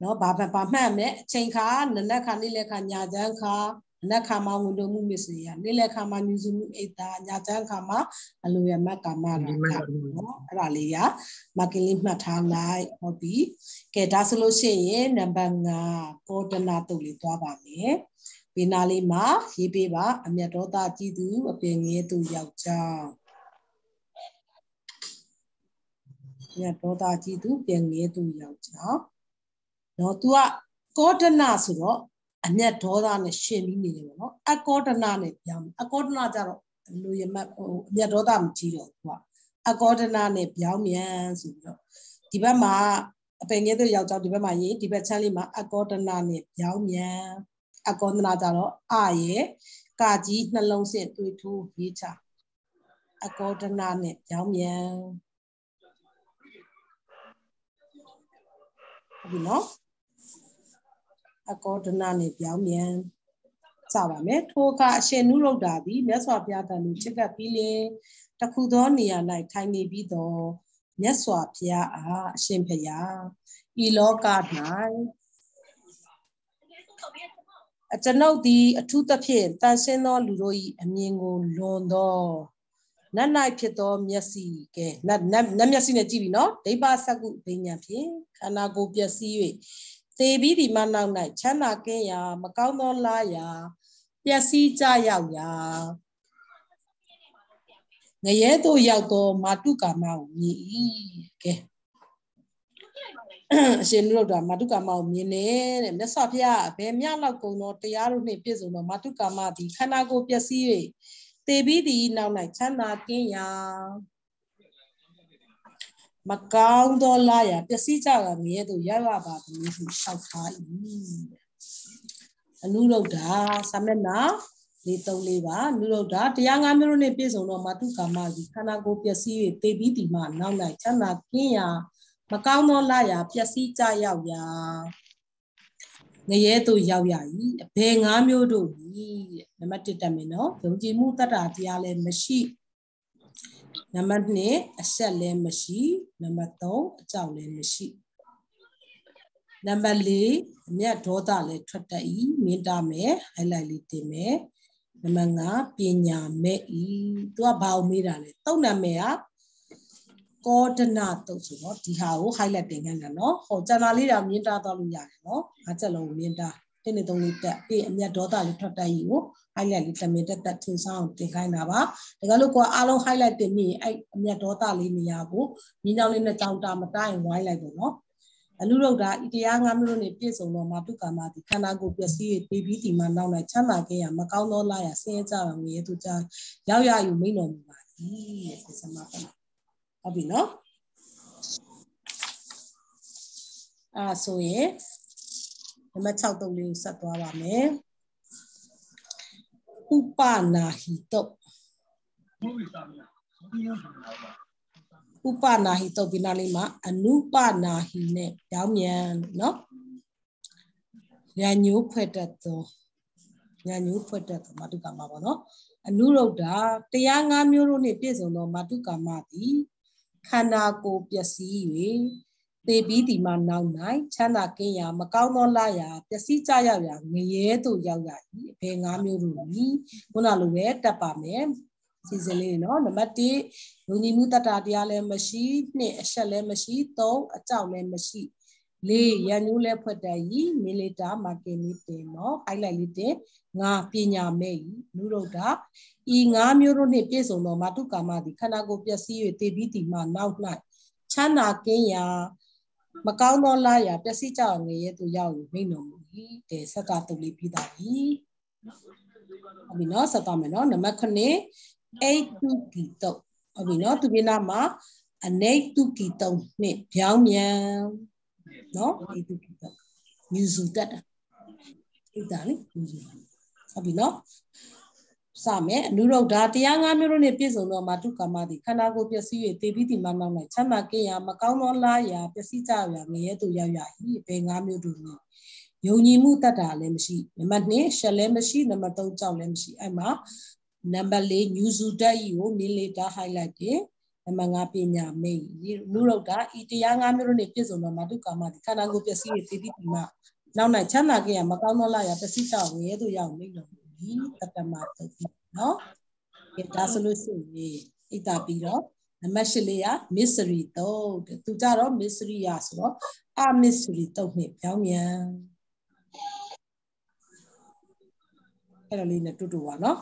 နော်ဘာဘာမှတ်မယ်အချိန်ခါနနက်ခါနေ့လက်ခါညချမ်းခါနက်ခါမှာဝန်တုံမှုမစ္စရိယနေ့လက်ခါမှာညူစုမှုအိတ်တာညချမ်းခါမှာအလိုရမတ်ကာမလာကနော်အဲ့ဒါလေးကမကင်းလေးမှတ်ထားလိုက်ဟုတ်ပြီကဲဒါဆိုလို့ရှိရင်နံပါတ်5ကောဒနာတုတ်လေးသွားပါမယ်ဘေးနာလေးမှာရေးပေးပါအမြတ်တော်သားကြည်သူအပင်ငယ်သူယောက်ျားမြတ်ဒေါသကြီးသူပြန်ငဲသူယောက်ျားနော် तू ကကောဒနာဆိုတော့အမျက်ဒေါသနဲ့ရှင်ပြီးနေတယ်ပေါ့နော်အကောဒနာနဲ့ပြောင်းအကောဒနာကြတော့လူရမဟိုအမျက်ဒေါသမကြီးတော့ तू ကအကောဒနာနဲ့ပြောင်းမြန်ဆိုပြီးတော့ဒီဘက်မှာအပင်ငဲသူယောက်ျားဒီဘက်မှာရေးဒီဘက်ချမ်းလေးမှာအကောဒနာနဲ့ပြောင်းမြန်အကောဒနာကြတော့အရဲ့ကာကြီးနှလုံးဆင့်တွေးထိုးရေးချအကောဒနာနဲ့ပြောင်းမြန်အခုနော်အကောဒနာနဲ့ပြောင်းမြန်စပါမယ်ထိုအခါအရှင်နုရုဒ္ဓသည်မြတ်စွာဘုရားတန်ကိုချစ်ကပ်ပြီးလင်တခုသောနေရာ၌ထိုင်နေပြီးသောမြတ်စွာဘုရားအားအရှင်ဘုရားဤလောက၌အကျွန်ုပ်သည် အထူးသဖြင့်တန်ရှင်းသောလူတို့၏အမြင်ကိုလွန်သောနတ်၌ဖြစ်သောမျက်စိကဲနတ်နတ်မျက်စိနဲ့ကြည့်ပြီနော်ဒိဗ္ဗစကုဘိညာဖြင့်ခန္ဓာကိုယ်ပျက်စီး၍သေပြီးဒီမနောက်၌ချမ်းသာကင်းရာမကောင်းသောလားရာပျက်စီးကြရောက်ရာငရဲတို့ရောက်သောမာတုကာမကိုမြည်၏ကဲအရှင်နုရုဒ္ဓမာတုကာမကိုမြင်နေတဲ့မြတ်စွာဘုရားဘယ်မြလောက်ကုန်သောတရားတို့နှင့်ပြည့်စုံသောမာတုကာမသည်ခန္ဓာကိုယ်ပျက်စီး၍သေပြီးသည်နောက်၌ချမ်းသာကင်းရာမကောင်းသောလာရပျက်စီးကြကမြဲသို့ရောက်ရပါသည်ဟုလျှောက်ထား၏အနုရုဒ္ဓသမဏလေးသုံးလေးပါနုရုဒ္ဓတရားငါးမျိုးနှင့်ပြည့်စုံသောမာတုကာမကြီးခန္ဓာကိုယ်ပျက်စီး၍သေပြီးဒီမှနောက်၌ချမ်းသာကင်းရာမကောင်းသောလာရပျက်စီးကြရောက်ရာငရဲတို့ရောက်ရ၏ဘယ်ငါးမျိုးတို့ဤတဲ့နံပါတ်1တက်မယ်နော်ယုံကြည်မှုတတ္တာတရားလည်းမရှိနံပါတ်2အဆက်လည်းမရှိနံပါတ်3အကြောက်လည်းမရှိနံပါတ်4အမျက်ဒေါသလည်းထွက်တတ်၏မြင်တာမယ် highlight လေးတင်မယ်နံပါတ်5ပညာမဲ့ဤသူကဘာအောင်မေးတာလဲသုံးနံပါတ်ကကောဒနာတုတ်ဆိုတော့ဒီဟာကို highlight တင်ခိုင်းတာနော်ဟောကျန်တာလေးတာမြင်တာသွားလို့ရတယ်နော်ငါချက်လုံးကိုမြင်တာတင်းနေသုံးလေးတက်အေးအမြတ်ဒေါသလေးထွက်တက်ကြီးကို highlight လေးတမင်တက်တက်ထင်ရှားအောင်တင်ခိုင်းတာပါဒါကြလို့ကိုကအားလုံး highlight တင်ပြီးရင်အဲ့အမြတ်ဒေါသလေးနေရာကိုညီနောက်လေးနဲ့တောင်းတာမတိုင်း wide လိုက်ပေါ့နော်အလူရုပ်တာဤတရားငါမျိုးတို့နှင့်ပြည့်စုံသောမာတုကာမသည်ခန္ဓာကိုယ်ပျက်စီး၍ပေပြီးဒီမှာနောက်၌ချမ်းသာခြင်းရမကောင်းသောလာရဆင်းရဲကြပါမည်သူကြောင့်ရောက်ရယူမိန်တော်မူပါ၏တဲ့ဆမပါဟုတ်ပြီနော်အဲဆိုရင်နံပါတ်6တုပ်လေးကိုဆက်သွားပါမယ်ဥပနာဟိတုတ်ဥပနာဟိတုတ်ဒီနားလေးမှာအနုပနာဟိနဲ့ရောင်းမြန်လို့နော်ညာညိုးဖွဲ့တတ်သောညာညိုးဖွဲ့တတ်သောမာတုကာမပေါ့နော်အနုရုဒ္ဓတရား၅မျိုးတို့နှင့်ပြည့်စုံသောမာတုကာမသည်ခန္ဓာကိုယ်ပျက်စီး၍သေပြီးဒီမှာနောက်၌ချမ်းသာကင်းရာမကောင်းသောလရာပျက်စီးကြရရာငရဲသို့ရောက်ရ၏အဘယ်ငါးမျိုးတို့ဤခုနလိုပဲတတ်ပါမယ်စီစဉ်လေးနော်နံပါတ်1လူညီမှုတတ္တာတရားလည်းမရှိနှစ်အချက်လည်းမရှိသုံးအကြောက်လည်းမရှိ၄ရန်ညိုးလဲဖွက်တတ်ဤမီလီတာမာကင်လေးတင်မော့အိုက်လိုက်လေးတင်ငါပညာမဲ့ဤနုရုဒ္ဓဤငါမျိုးတို့နှင့်ပြည့်စုံသောမာတုကာမသည်ခန္ဓာကိုယ်ပျက်စီး၍တေပြီးတီမှနောက်၌ချမ်းသာကင်းရာမကောင်းသောလာရာပျက်စီးကြအောင်ငရဲသူရောက်ယူမိန်တော်မူ၏တဲ့ဆက်ကတုတ်လေးပြီးသားဤအဘိနောဆက်သွားမယ်နော်နံပါတ်9 8တုကီတုတ်အဘိနောသူပြနာမှာအနေတုကီတုတ်နှစ်ဗျောင်းမြန်နော်ဒီသူကမြူဇူတက်တာဒီတာလေမြူဇူဟုတ်ပြီနော်စမယ်အနုရုဒ္ဓတရား၅မျိုးတို့နဲ့ပြည့်စုံသောမာတုကာမသည်ခန္ဓာကိုယ်ပျက်စီး၍တေပိတိမနောက်၌ချမ်းသာကင်းရာမကောင်းသောလားရာပျက်စီးကြရာငရဲသို့ရောက်ရ၏ဘယ်၅မျိုးတို့နည်းယုံကြည်မှုတတ်တာလည်းမရှိနံပါတ်2ရှက်လည်းမရှိနံပါတ်3ကြောက်လည်းမရှိအဲ့မှာနံပါတ်4ညူစုတက်ဤကိုမင်းလေးတား highlight ပြင်နံပါတ်5ပညာမေနုရုဒ္ဓဤတရား၅မျိုးနဲ့ပြည့်စုံသောမာတုကာမသည်ခန္ဓာကိုယ်ပျက်စီး၏သေတိတိမနောက်၌ချမ်းသာခြင်းရမကောင်းသောလရာပစိတဝေသို့ရောက်လိမ့်တော်မူ၏တတမတုတ်နော်ဒါဆိုလို့ရှိရင်ဣတာပြီးတော့နံပါတ်၈လေးက mystery တုတ်သူကြတော့ mystery ရဆိုတော့အ mystery တုတ်နဲ့ပြောင်းမြန်အဲ့ဒါလေးနဲ့တူတူပါနော်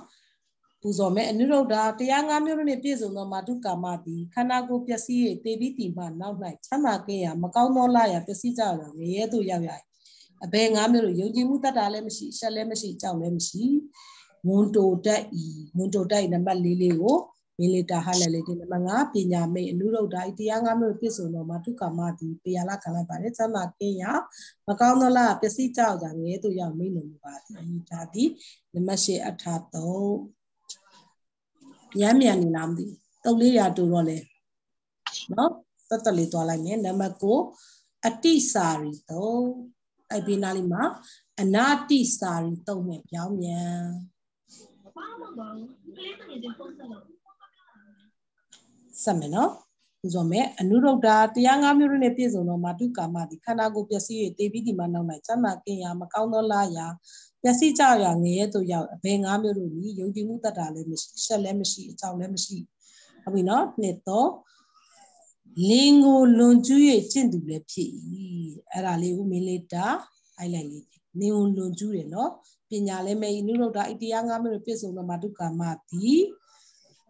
ပူဇော်မယ်အနုရုဒ္ဓတရား၅မျိုးနှင့်ပြည့်စုံသောမာတုကာမသည်ခန္ဓာကိုယ်ပျက်စီး၍တေပြီးတည်မှနောက်၌ချမ်းသာခြင်းရာမကောင်းသောလရာပျက်စီးကြသောငရဲသို့ရောက်ရ၏အဘယ်၅မျိုးတို့ယုံကြည်မှုတတ်တာလည်းမရှိရှက်လည်းမရှိကြောက်လည်းမရှိမွန်တိုတိုက်ဤမွန်တိုတိုက်နံပါတ်၄လေးကိုမေလီတာဟာလည်းလေးဒီနံပါတ်၅ပညာမိတ်အနုရုဒ္ဓဤတရား၅မျိုးပြည့်စုံသောမာတုကာမသည်ပေယလခံလိုက်ပါတယ်ချမ်းသာခြင်းရာမကောင်းသောလရာပျက်စီးကြသောငရဲသို့ရောက်မိန်တော်မူပါသည်ဒါသည်နံပါတ်၈အထာ၃ညံ့မြန်နေလားမသိတုတ်လေးရာတူတော့လေနော်တက်တက်လေးသွားလိုက်မယ်နံပါတ်9အတိစာရီတုံးအဲ့ဘေးနားလေးမှာအနာတိစာရီတုံးမယ်ပြောင်းမြန်ဆက်မယ်နော်ဥဆိုမယ်အနုရုဒ္ဓတရား၅မျိုးတို့နဲ့ပြည့်စုံသောမာတုကာမသည်ခန္ဓာကိုယ်ပျက်စီး၍တေပြီးဒီမှာနောက်၌ဈာမကင်ရာမကောင်းသောလာရာပျက်စီးကြရာငရဲသို့ရောက်အဘယ်ငါးမျိုးတို့သည်ယုံကြည်မှုတတ်တာလည်းမရှိရှက်လည်းမရှိအကြောင်းလည်းမရှိဟုတ်ပြီနော်နှစ်တော့လင်းကိုလွန်ကျူး၍ကျင့်သူလည်းဖြစ်၏အဲ့ဒါလေးဦးမင်းလေးတာအိုက်လိုက်လေးလင်းကိုလွန်ကျူးတယ်နော်ပညာလည်းမဲ့ဤနုရုဒ္ဓအိတရားငါးမျိုးတို့ပြည့်စုံသောမာတုကာမသည်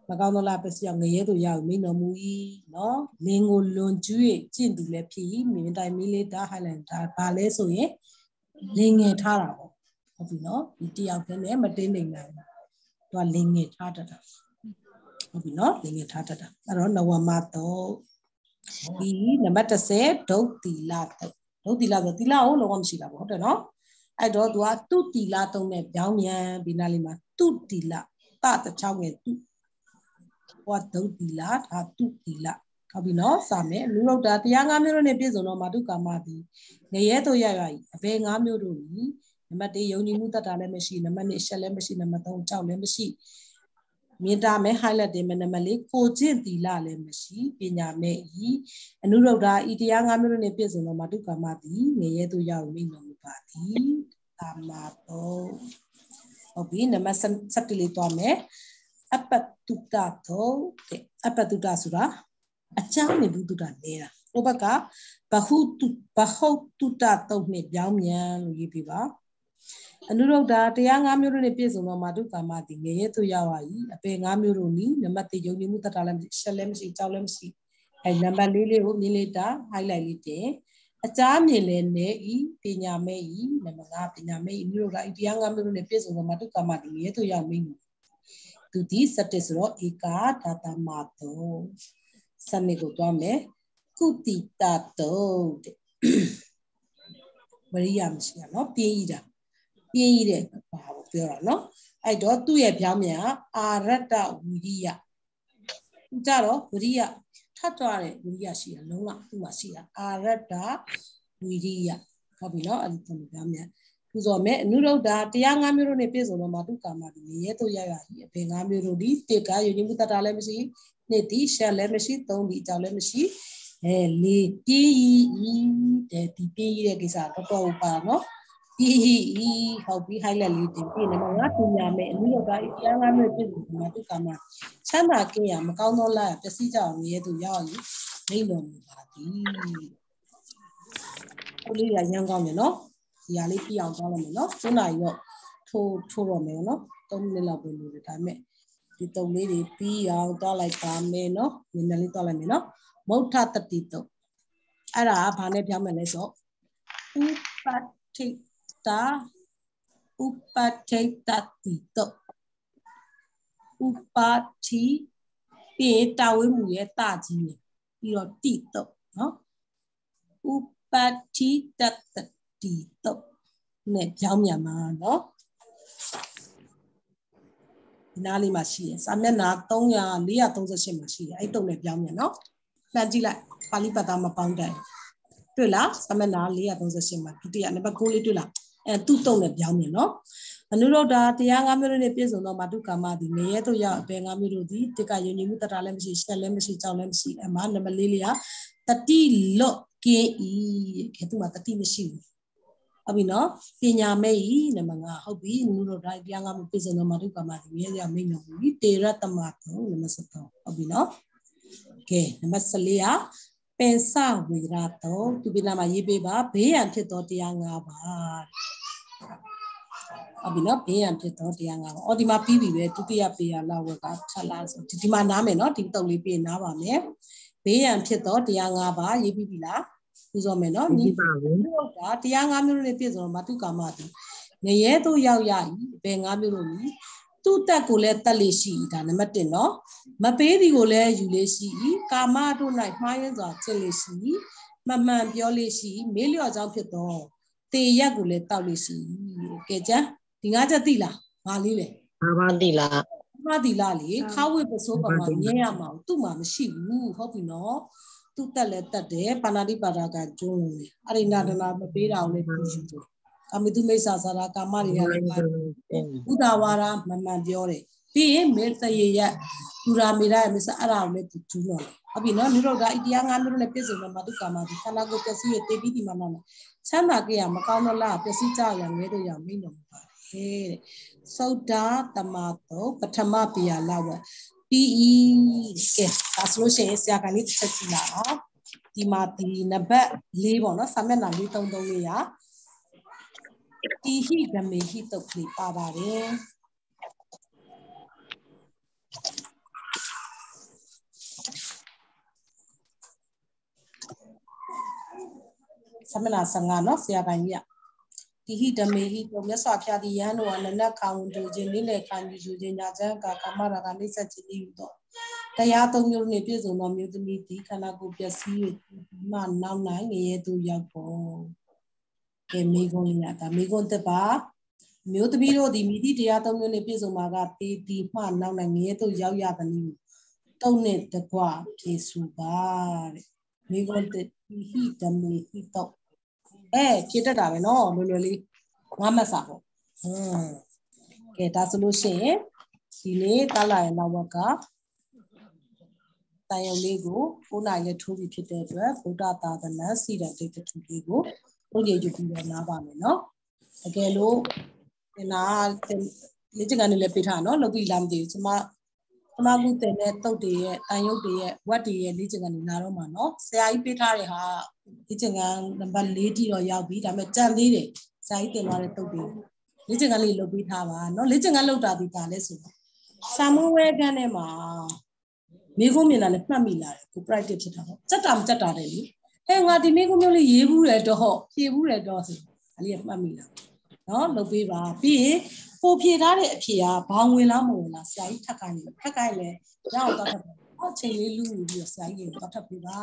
မကောင်းသောလပစ္စည်းငရဲတို့ရောက်မိတော်မူ၏နော်လင်းကိုလွန်ကျူး၍ကျင့်သူလည်းဖြစ်၏မိမိတိုင်မီးလေးတာဟိုင်လန်ဒါဘာလဲဆိုရင်လင်းငယ်ထားတာပေါ့ဟုတ်ပြီနော်ဒီတယောက်တည်းနဲ့မတင်းနိုင်နိုင်သူကလင်းငယ်ထားတတ်တာဟုတ်ပြီနော်လင်းငယ်ထားတတ်တာအဲ့တော့နဝမတော့ဒီနံပါတ်30ဒုတ်တီလာတော့ဒုတ်တီလာဆိုတီလာကိုလုံးဝမရှိတာပေါ့ဟုတ်တယ်နော်အဲ့တော့သူကသူတီလာသုံးတဲ့ပြောင်းမြန်ဒီနားလေးမှာသူတီလာတတချောင်းငယ်သူဟောဒုတ်တီလာဒါသူတီလာဟုတ်ပြီနော်စာမယ်လူရုတ်တာတရား၅မျိုးတို့နဲ့ပြည့်စုံတော့မာတုကာမသည်ငရဲတို့ရရဤအဘယ်၅မျိုးတို့ဤနံပါတ်1ယုံကြည်မှုတတ်တာလည်းမရှိနံပါတ်2အချက်လည်းမရှိနံပါတ်3ကြောက်လည်းမရှိမေတ္တာမဲ့ highlight တင်မဲ့နံပါတ်4ကိုကျင့်သီလလည်းမရှိပညာမဲ့ဤအနုရုဒ္ဓဤတရား၅မျိုးတို့နှင့်ပြည့်စုံသောမာတုကာမသည်ငရဲသို့ရောက်မိမမူပါသည်ကာမတောဟုတ်ပြီနံပါတ်7လေးသွားမယ်အပတုတသောတဲ့အပတုတဆိုတာအချောင်းနေဘူးတုတနေတာဟိုဘက်ကဘဟုတုဘဟုတ်တုတသုံးနှစ်ပြောင်းမြန်လို့ရေးပြပါအနုရုဒ္ဓတရား၅မျိုးတို့နှင့်ပြည့်စုံသောမာတုကာမသည်ငရဲသူရပါ၏အပေ၅မျိုးတို့သည်နမတိယုံကြည်မှုတတ်တာလည်းမရှိရှက်လည်းမရှိကြောက်လည်းမရှိအဲနံပါတ်၄လေးကိုမြင်လေတာ highlight လေးတင်အချားမြင်လဲနေဤပညာမဲ့ဤနံပါတ်၅ပညာမဲ့ဤမျိုးတို့ကဤတရား၅မျိုးတို့နှင့်ပြည့်စုံသောမာတုကာမသည်ငရဲသူရောက်မိမ့်မယ်သူသည်စတဆိုတော့ဧကာဒါတမတောစနစ်ကိုတွားမယ်ကုတိတတောတဲ့ဝရိယမရှိရနော်ပြင်းဤတာပြင်းရတဲ့ဘာကိုပြောတာနော်အဲ့တော့သူ့ရဲ့ပြောင်းမြန်ကအာရတ္တဝိရိယကြတော့ဝိရိယထပ်သွားတဲ့ဝိရိယရှိရလုံးဝသူ့မှာရှိရအာရတ္တဝိရိယဟုတ်ပြီနော်အဲ့ဒီသူ့ပြောင်းမြန်ပူဇော်မဲ့အနုရုဒ္ဓတရား၅မျိုးတို့နဲ့ပြည့်စုံသောမာတုကာမဒီနေရတို့ရရဤအပင်၅မျိုးတို့ဒီတေကာယုံမှုတတလည်းမရှိနှစ်ဒီရှက်လည်းမရှိသုံးဒီအကြောင်းလည်းမရှိအဲလေးပြည့်ဤတဲ့ဒီပြည့်ဤတဲ့ကိစ္စတော့တော်ပါနော်ဟီဟီဟီဟုတ်ပြီ highlight လေးတင်ပြီးနေမှာငါပညာမဲ့အမှုရောက်တာအရန်ကားမဲ့ပြည့်စုံမှာသူကမှချမ်းသာကင်းရမကောင်းသောလပျက်စီးကြအောင်ရဲသူရောက်လို့မိတ်လုံးပါသည်ကိုလေးရရန်ကောင်းတယ်နော်ဒီဟာလေးပြအောင်သွားလိုက်မယ်နော်၃နာရီတော့ထိုးထိုးတော့မယ်နော်၃မိနစ်လောက်ပဲလို့ဒါပေမဲ့ဒီတုံလေးတွေပြီးအောင်သွားလိုက်ပါမယ်နော်နည်းနည်းလေးသွားလိုက်မယ်နော်မௌထတတိတုံအဲ့ဒါကဘာနဲ့ပြောင်းမယ်လဲဆိုဥပတိ ta upatheitati to upati ပြီးတာဝေးမှုရဲ့တကြီးနဲ့ပြီးတော့တိတော့နော်ဥပတိတတတိတော့နဲ့ပြောင်းပြန်မှာနော်ဒီနားလေးမှာရှိရယ်စာမျက်နှာ300 438မှာရှိရယ်အဲ့တုံးနဲ့ပြောင်းပြန်နော်လှမ်းကြည့်လိုက်ပါဠိပတ်သားမပေါင်းတတ်တွေ့လားစာမျက်နှာ438မှာဒုတိယနံပါတ်6လေးတွေ့လားအဲသူ့တုံနဲ့ပြောင်းမြင်နော်အနုရုဒ္ဓတရား၅မျိုးတို့နဲ့ပြည့်စုံသောမာတုကာမသည်နေရဲတို့ရောက်အပေ၅မျိုးတို့သည်တိကယုံကြည်မှုတတာလည်းမရှိရှက်လည်းမရှိကြောက်လည်းမရှိအမှားနံပါတ်၄လေးကတတိလွတ်ကင်းဤခဲသူမှာတတိမရှိဘူးဟုတ်ပြီနော်ပညာမဲ့ဤနံပါတ်5ဟုတ်ပြီနုရုဒ္ဓတရား၅မျိုးပြည့်စုံသောမာတုကာမသည်နေရဲရောက်မိတ်တော်မူ၏တေရတမတ်နံပါတ်7ဟုတ်ပြီနော်ကဲနံပါတ်14ကပင်စဝေရတော့သူပိလာမှာရေးပေးပါဘေးရန်ဖြစ်သောတရား၅ပါးအဘိနောဘေးရန်ဖြစ်သောတရား၅ပါးအော်ဒီမှာပြီးပြီပဲဒုတိယပေရလာဝက်ကထပ်လာဆိုဒီဒီမှာနားမယ်နော်ဒီတုတ်လေးပြင်နားပါမယ်ဘေးရန်ဖြစ်သောတရား၅ပါးရေးပြီးပြီလားပူဇော်မယ်နော်ညီပါဘူးဒါတရား၅မျိုးနဲ့ပြည့်စုံမှာတုကာမတိငရဲတို့ရောက်ရည်ဘယ်၅မျိုးလို့ညီသူ့တက်ကိုလည်းတက်လေရှိ၏ဒါနံပါတ်1เนาะမပေးသည်ကိုလည်းယူလေရှိ၏ကာမတို့၌မှားယွင်းစွာချစ်လေရှိ၏မမှန်ပြောလေရှိ၏မေးလျော့ကြောင့်ဖြစ်သောတေရက်ကိုလည်းတောက်လေရှိ၏ကဲကြဒီငါချက်သိလားမလေးလေဘာမှသိလားဘာဒီလာလေခါဝိပစိုးပမာမြင်ရမှာသူ့မှာမရှိဘူးဟုတ်ပြီနော်သူ့တက်လဲတက်တယ်ပါဏာတိပါဒကကျွန်းလေအရိနာဒနာမပေးတာကိုလည်းသူယူတယ်ကာမိတုမိစ္ဆာစာရာကာမတွေကလည်းဘုဒ္ဓဝါဒမမှန်ပြောတယ်ပြီးရင်မေသရေရဒူရာမေရရမစ္စအဲ့ဒါကိုလည်းသူကျူးတော့ဟုတ်ပြီနော်နိရောဓအတရားငါးမျိုးနဲ့ပြည့်စုံတော့မာတုကာမဒီခန္ဓာကိုယ်ပျက်စီးရတေပိတိမမမချမ်းသာကြရမကောင်းတော့လားပျက်စီးကြရငဲတော့ရမိတော်မူပါတယ်တဲ့သုဒ္ဓတမတောပထမပိယလဝတ် PE ကဲဒါဆိုလို့ရှိရင်ဆရာကလေးတစ်ချက်ကြည့်လာတော့ဒီမှာဒီနံပါတ်၄ပေါ့နော်စာမျက်နှာ၄33လေးရာတိဟိဓမေဟိတုတ်ကလေးပါပါတယ်သမဏဆံငါနော်ဆရာပိုင်ကြီးကတိဟိဓမေဟိတုတ်မြတ်စွာဘုရားသည်ယန်းတော်အနနတ်ခံဝန်တူခြင်းနိလေခံယူယူခြင်းညာချမ်းကာကာမရာဂနိစ္စခြင်းဤသို့တရားသုံးမျိုးနှင့်ပြည့်စုံသောမျိုးသမီးသည်ခန္ဓာကိုယ်ပျက်စီး၍မှနောက်နိုင်ငရဲသို့ရောက်ပေါ်ကဲမိခွန်းလေးကဒါမိခွန်းတစ်ပါမျိုးသမီးတို့သည်မိသည့်တရားသုံးမျိုးနှင့်ပြည့်စုံပါကတေတီမှနောက်၌ငရဲသို့ရောက်ရသည်တုံနှင့်တကွဖြေစုပါတဲ့မိခွန်းတစ်ဟိဓမေဟိတော့အဲဖြေတတ်တာပဲနော်လွယ်လွယ်လေးမမဆာပေါ့ဟွန်းကဲဒါဆိုလို့ရှိရင်ဒီနေ့တလာရဲ့နောက်ဘက်ကတန်ရုံလေးကို9နာရီထိုးပြီးဖြစ်တဲ့အတွက်ဗုဒ္ဓသာသနာစီတံဒိဋ္ဌိလေးကိုလုပ်ရည်ကြည့်ပြီးတော့နားပါမယ်နော်တကယ်လို့သင်နာလေ့ကျင့်ခန်းတွေလည်းပေးထားနော်လုပ်ပြီးလာမသိဘူးကျွန်မကျွန်မကသင်တဲ့တုတ်တွေရဲ့တန်ရုပ်တွေရဲ့ဝတ်တွေရဲ့လေ့ကျင့်ခန်းတွေနားတော့မှာနော်ဆရာကြီးပေးထားတဲ့ဟာလေ့ကျင့်ခန်းနံပါတ်၄တိတော့ရောက်ပြီဒါပေမဲ့ကြံသေးတယ်ဆရာကြီးသင်ထားတဲ့တုတ်တွေလေ့ကျင့်ခန်းလေးလုပ်ပေးထားပါနော်လေ့ကျင့်ခန်းလုပ်တာဒီပါလဲဆိုတော့ဆာမွေးဝဲကန်းထဲမှာမိခုမြင်တာနဲ့မှတ်မိလာတယ်ကို practice ဖြစ်တာပေါ့စက်တာမစက်တာတယ်လीဟဲ့ငါဒီမိကုမျိုးလေးရေးဘူးတယ်တော့ဖြေဘူးတယ်တော့ဆိုဒါလေးကမှတ်မိလားနော်လုပ်ပေးပါပြီးရင်ပိုဖြေထားတဲ့အဖြေကဘောင်ဝင်လားမဝင်လားဆရာကြီးထပ်ခိုင်းတယ်ထပ်ခိုင်းလဲရအောင်တော့ထပ်ပါအချိန်လေးလူပြီးတော့ဆရာကြီးကိုတော့ထပ်ပေးပါ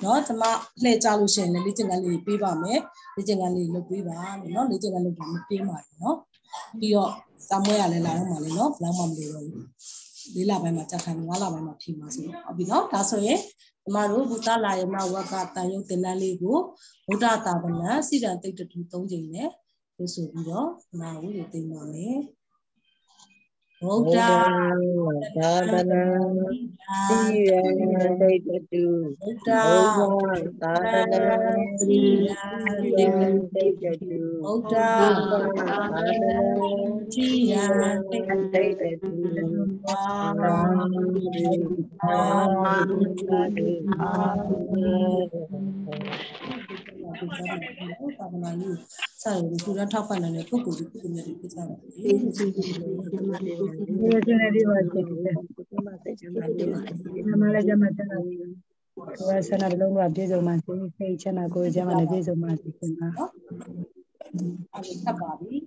เนาะကျွန်မလှည့်ကြလို့ရှိရင်လေ့ကျင့်ခန်းလေးပေးပါမယ်လေ့ကျင့်ခန်းလေးလုပ်ပေးပါเนาะလေ့ကျင့်ခန်းလုပ်တာမတင်းပါဘူးเนาะပြီးတော့စာမွေးရလဲလာတော့မှလေเนาะဘလောက်မှမလိုတော့ဘူးလေးလပိုင်းမှာတက်ခံ၅လပိုင်းမှာဖြေမှာဆိုတော့ဟုတ်ပြီเนาะဒါဆိုရင်မတို့ဘုဒ္ဓလာယမဝကတန်ယုတ်တင်တန်းလေးကိုဘုဒ္ဓတာပနစိတံတိတ်တူ၃ချိန်နဲ့ရဆိုပြီးတော့နာဝိရသိမ့်ပါမယ်ဘုဒ္ဓသာသနာသိရတိတ်တူဘုဒ္ဓသာသနာသိရတိတ်တူဘုဒ္ဓသာသနာသိရတိတ်တူသာသနာရေးစာရည်ကူရထောက်ပံ့တဲ့ပုဂ္ဂိုလ်တွေပုဂ္ဂိုလ်များတွေဖြစ်ကြပါမယ်။ဒီလိုဆိုရင်ဒီမှာလေးပါရှင်။ဒီမှာဆက်ကြပါမယ်။ဒီမှာလည်းကြမှာတနာလေး။ကိုယ်ဆန္ဒတလုံးကပြည့်စုံပါစေစိတ်ချမ်းသာကိုယ်ကျမ်းမာလည်းပြည့်စုံပါစေခင်ဗျာအဲ့ဒါဆက်ပါပြီ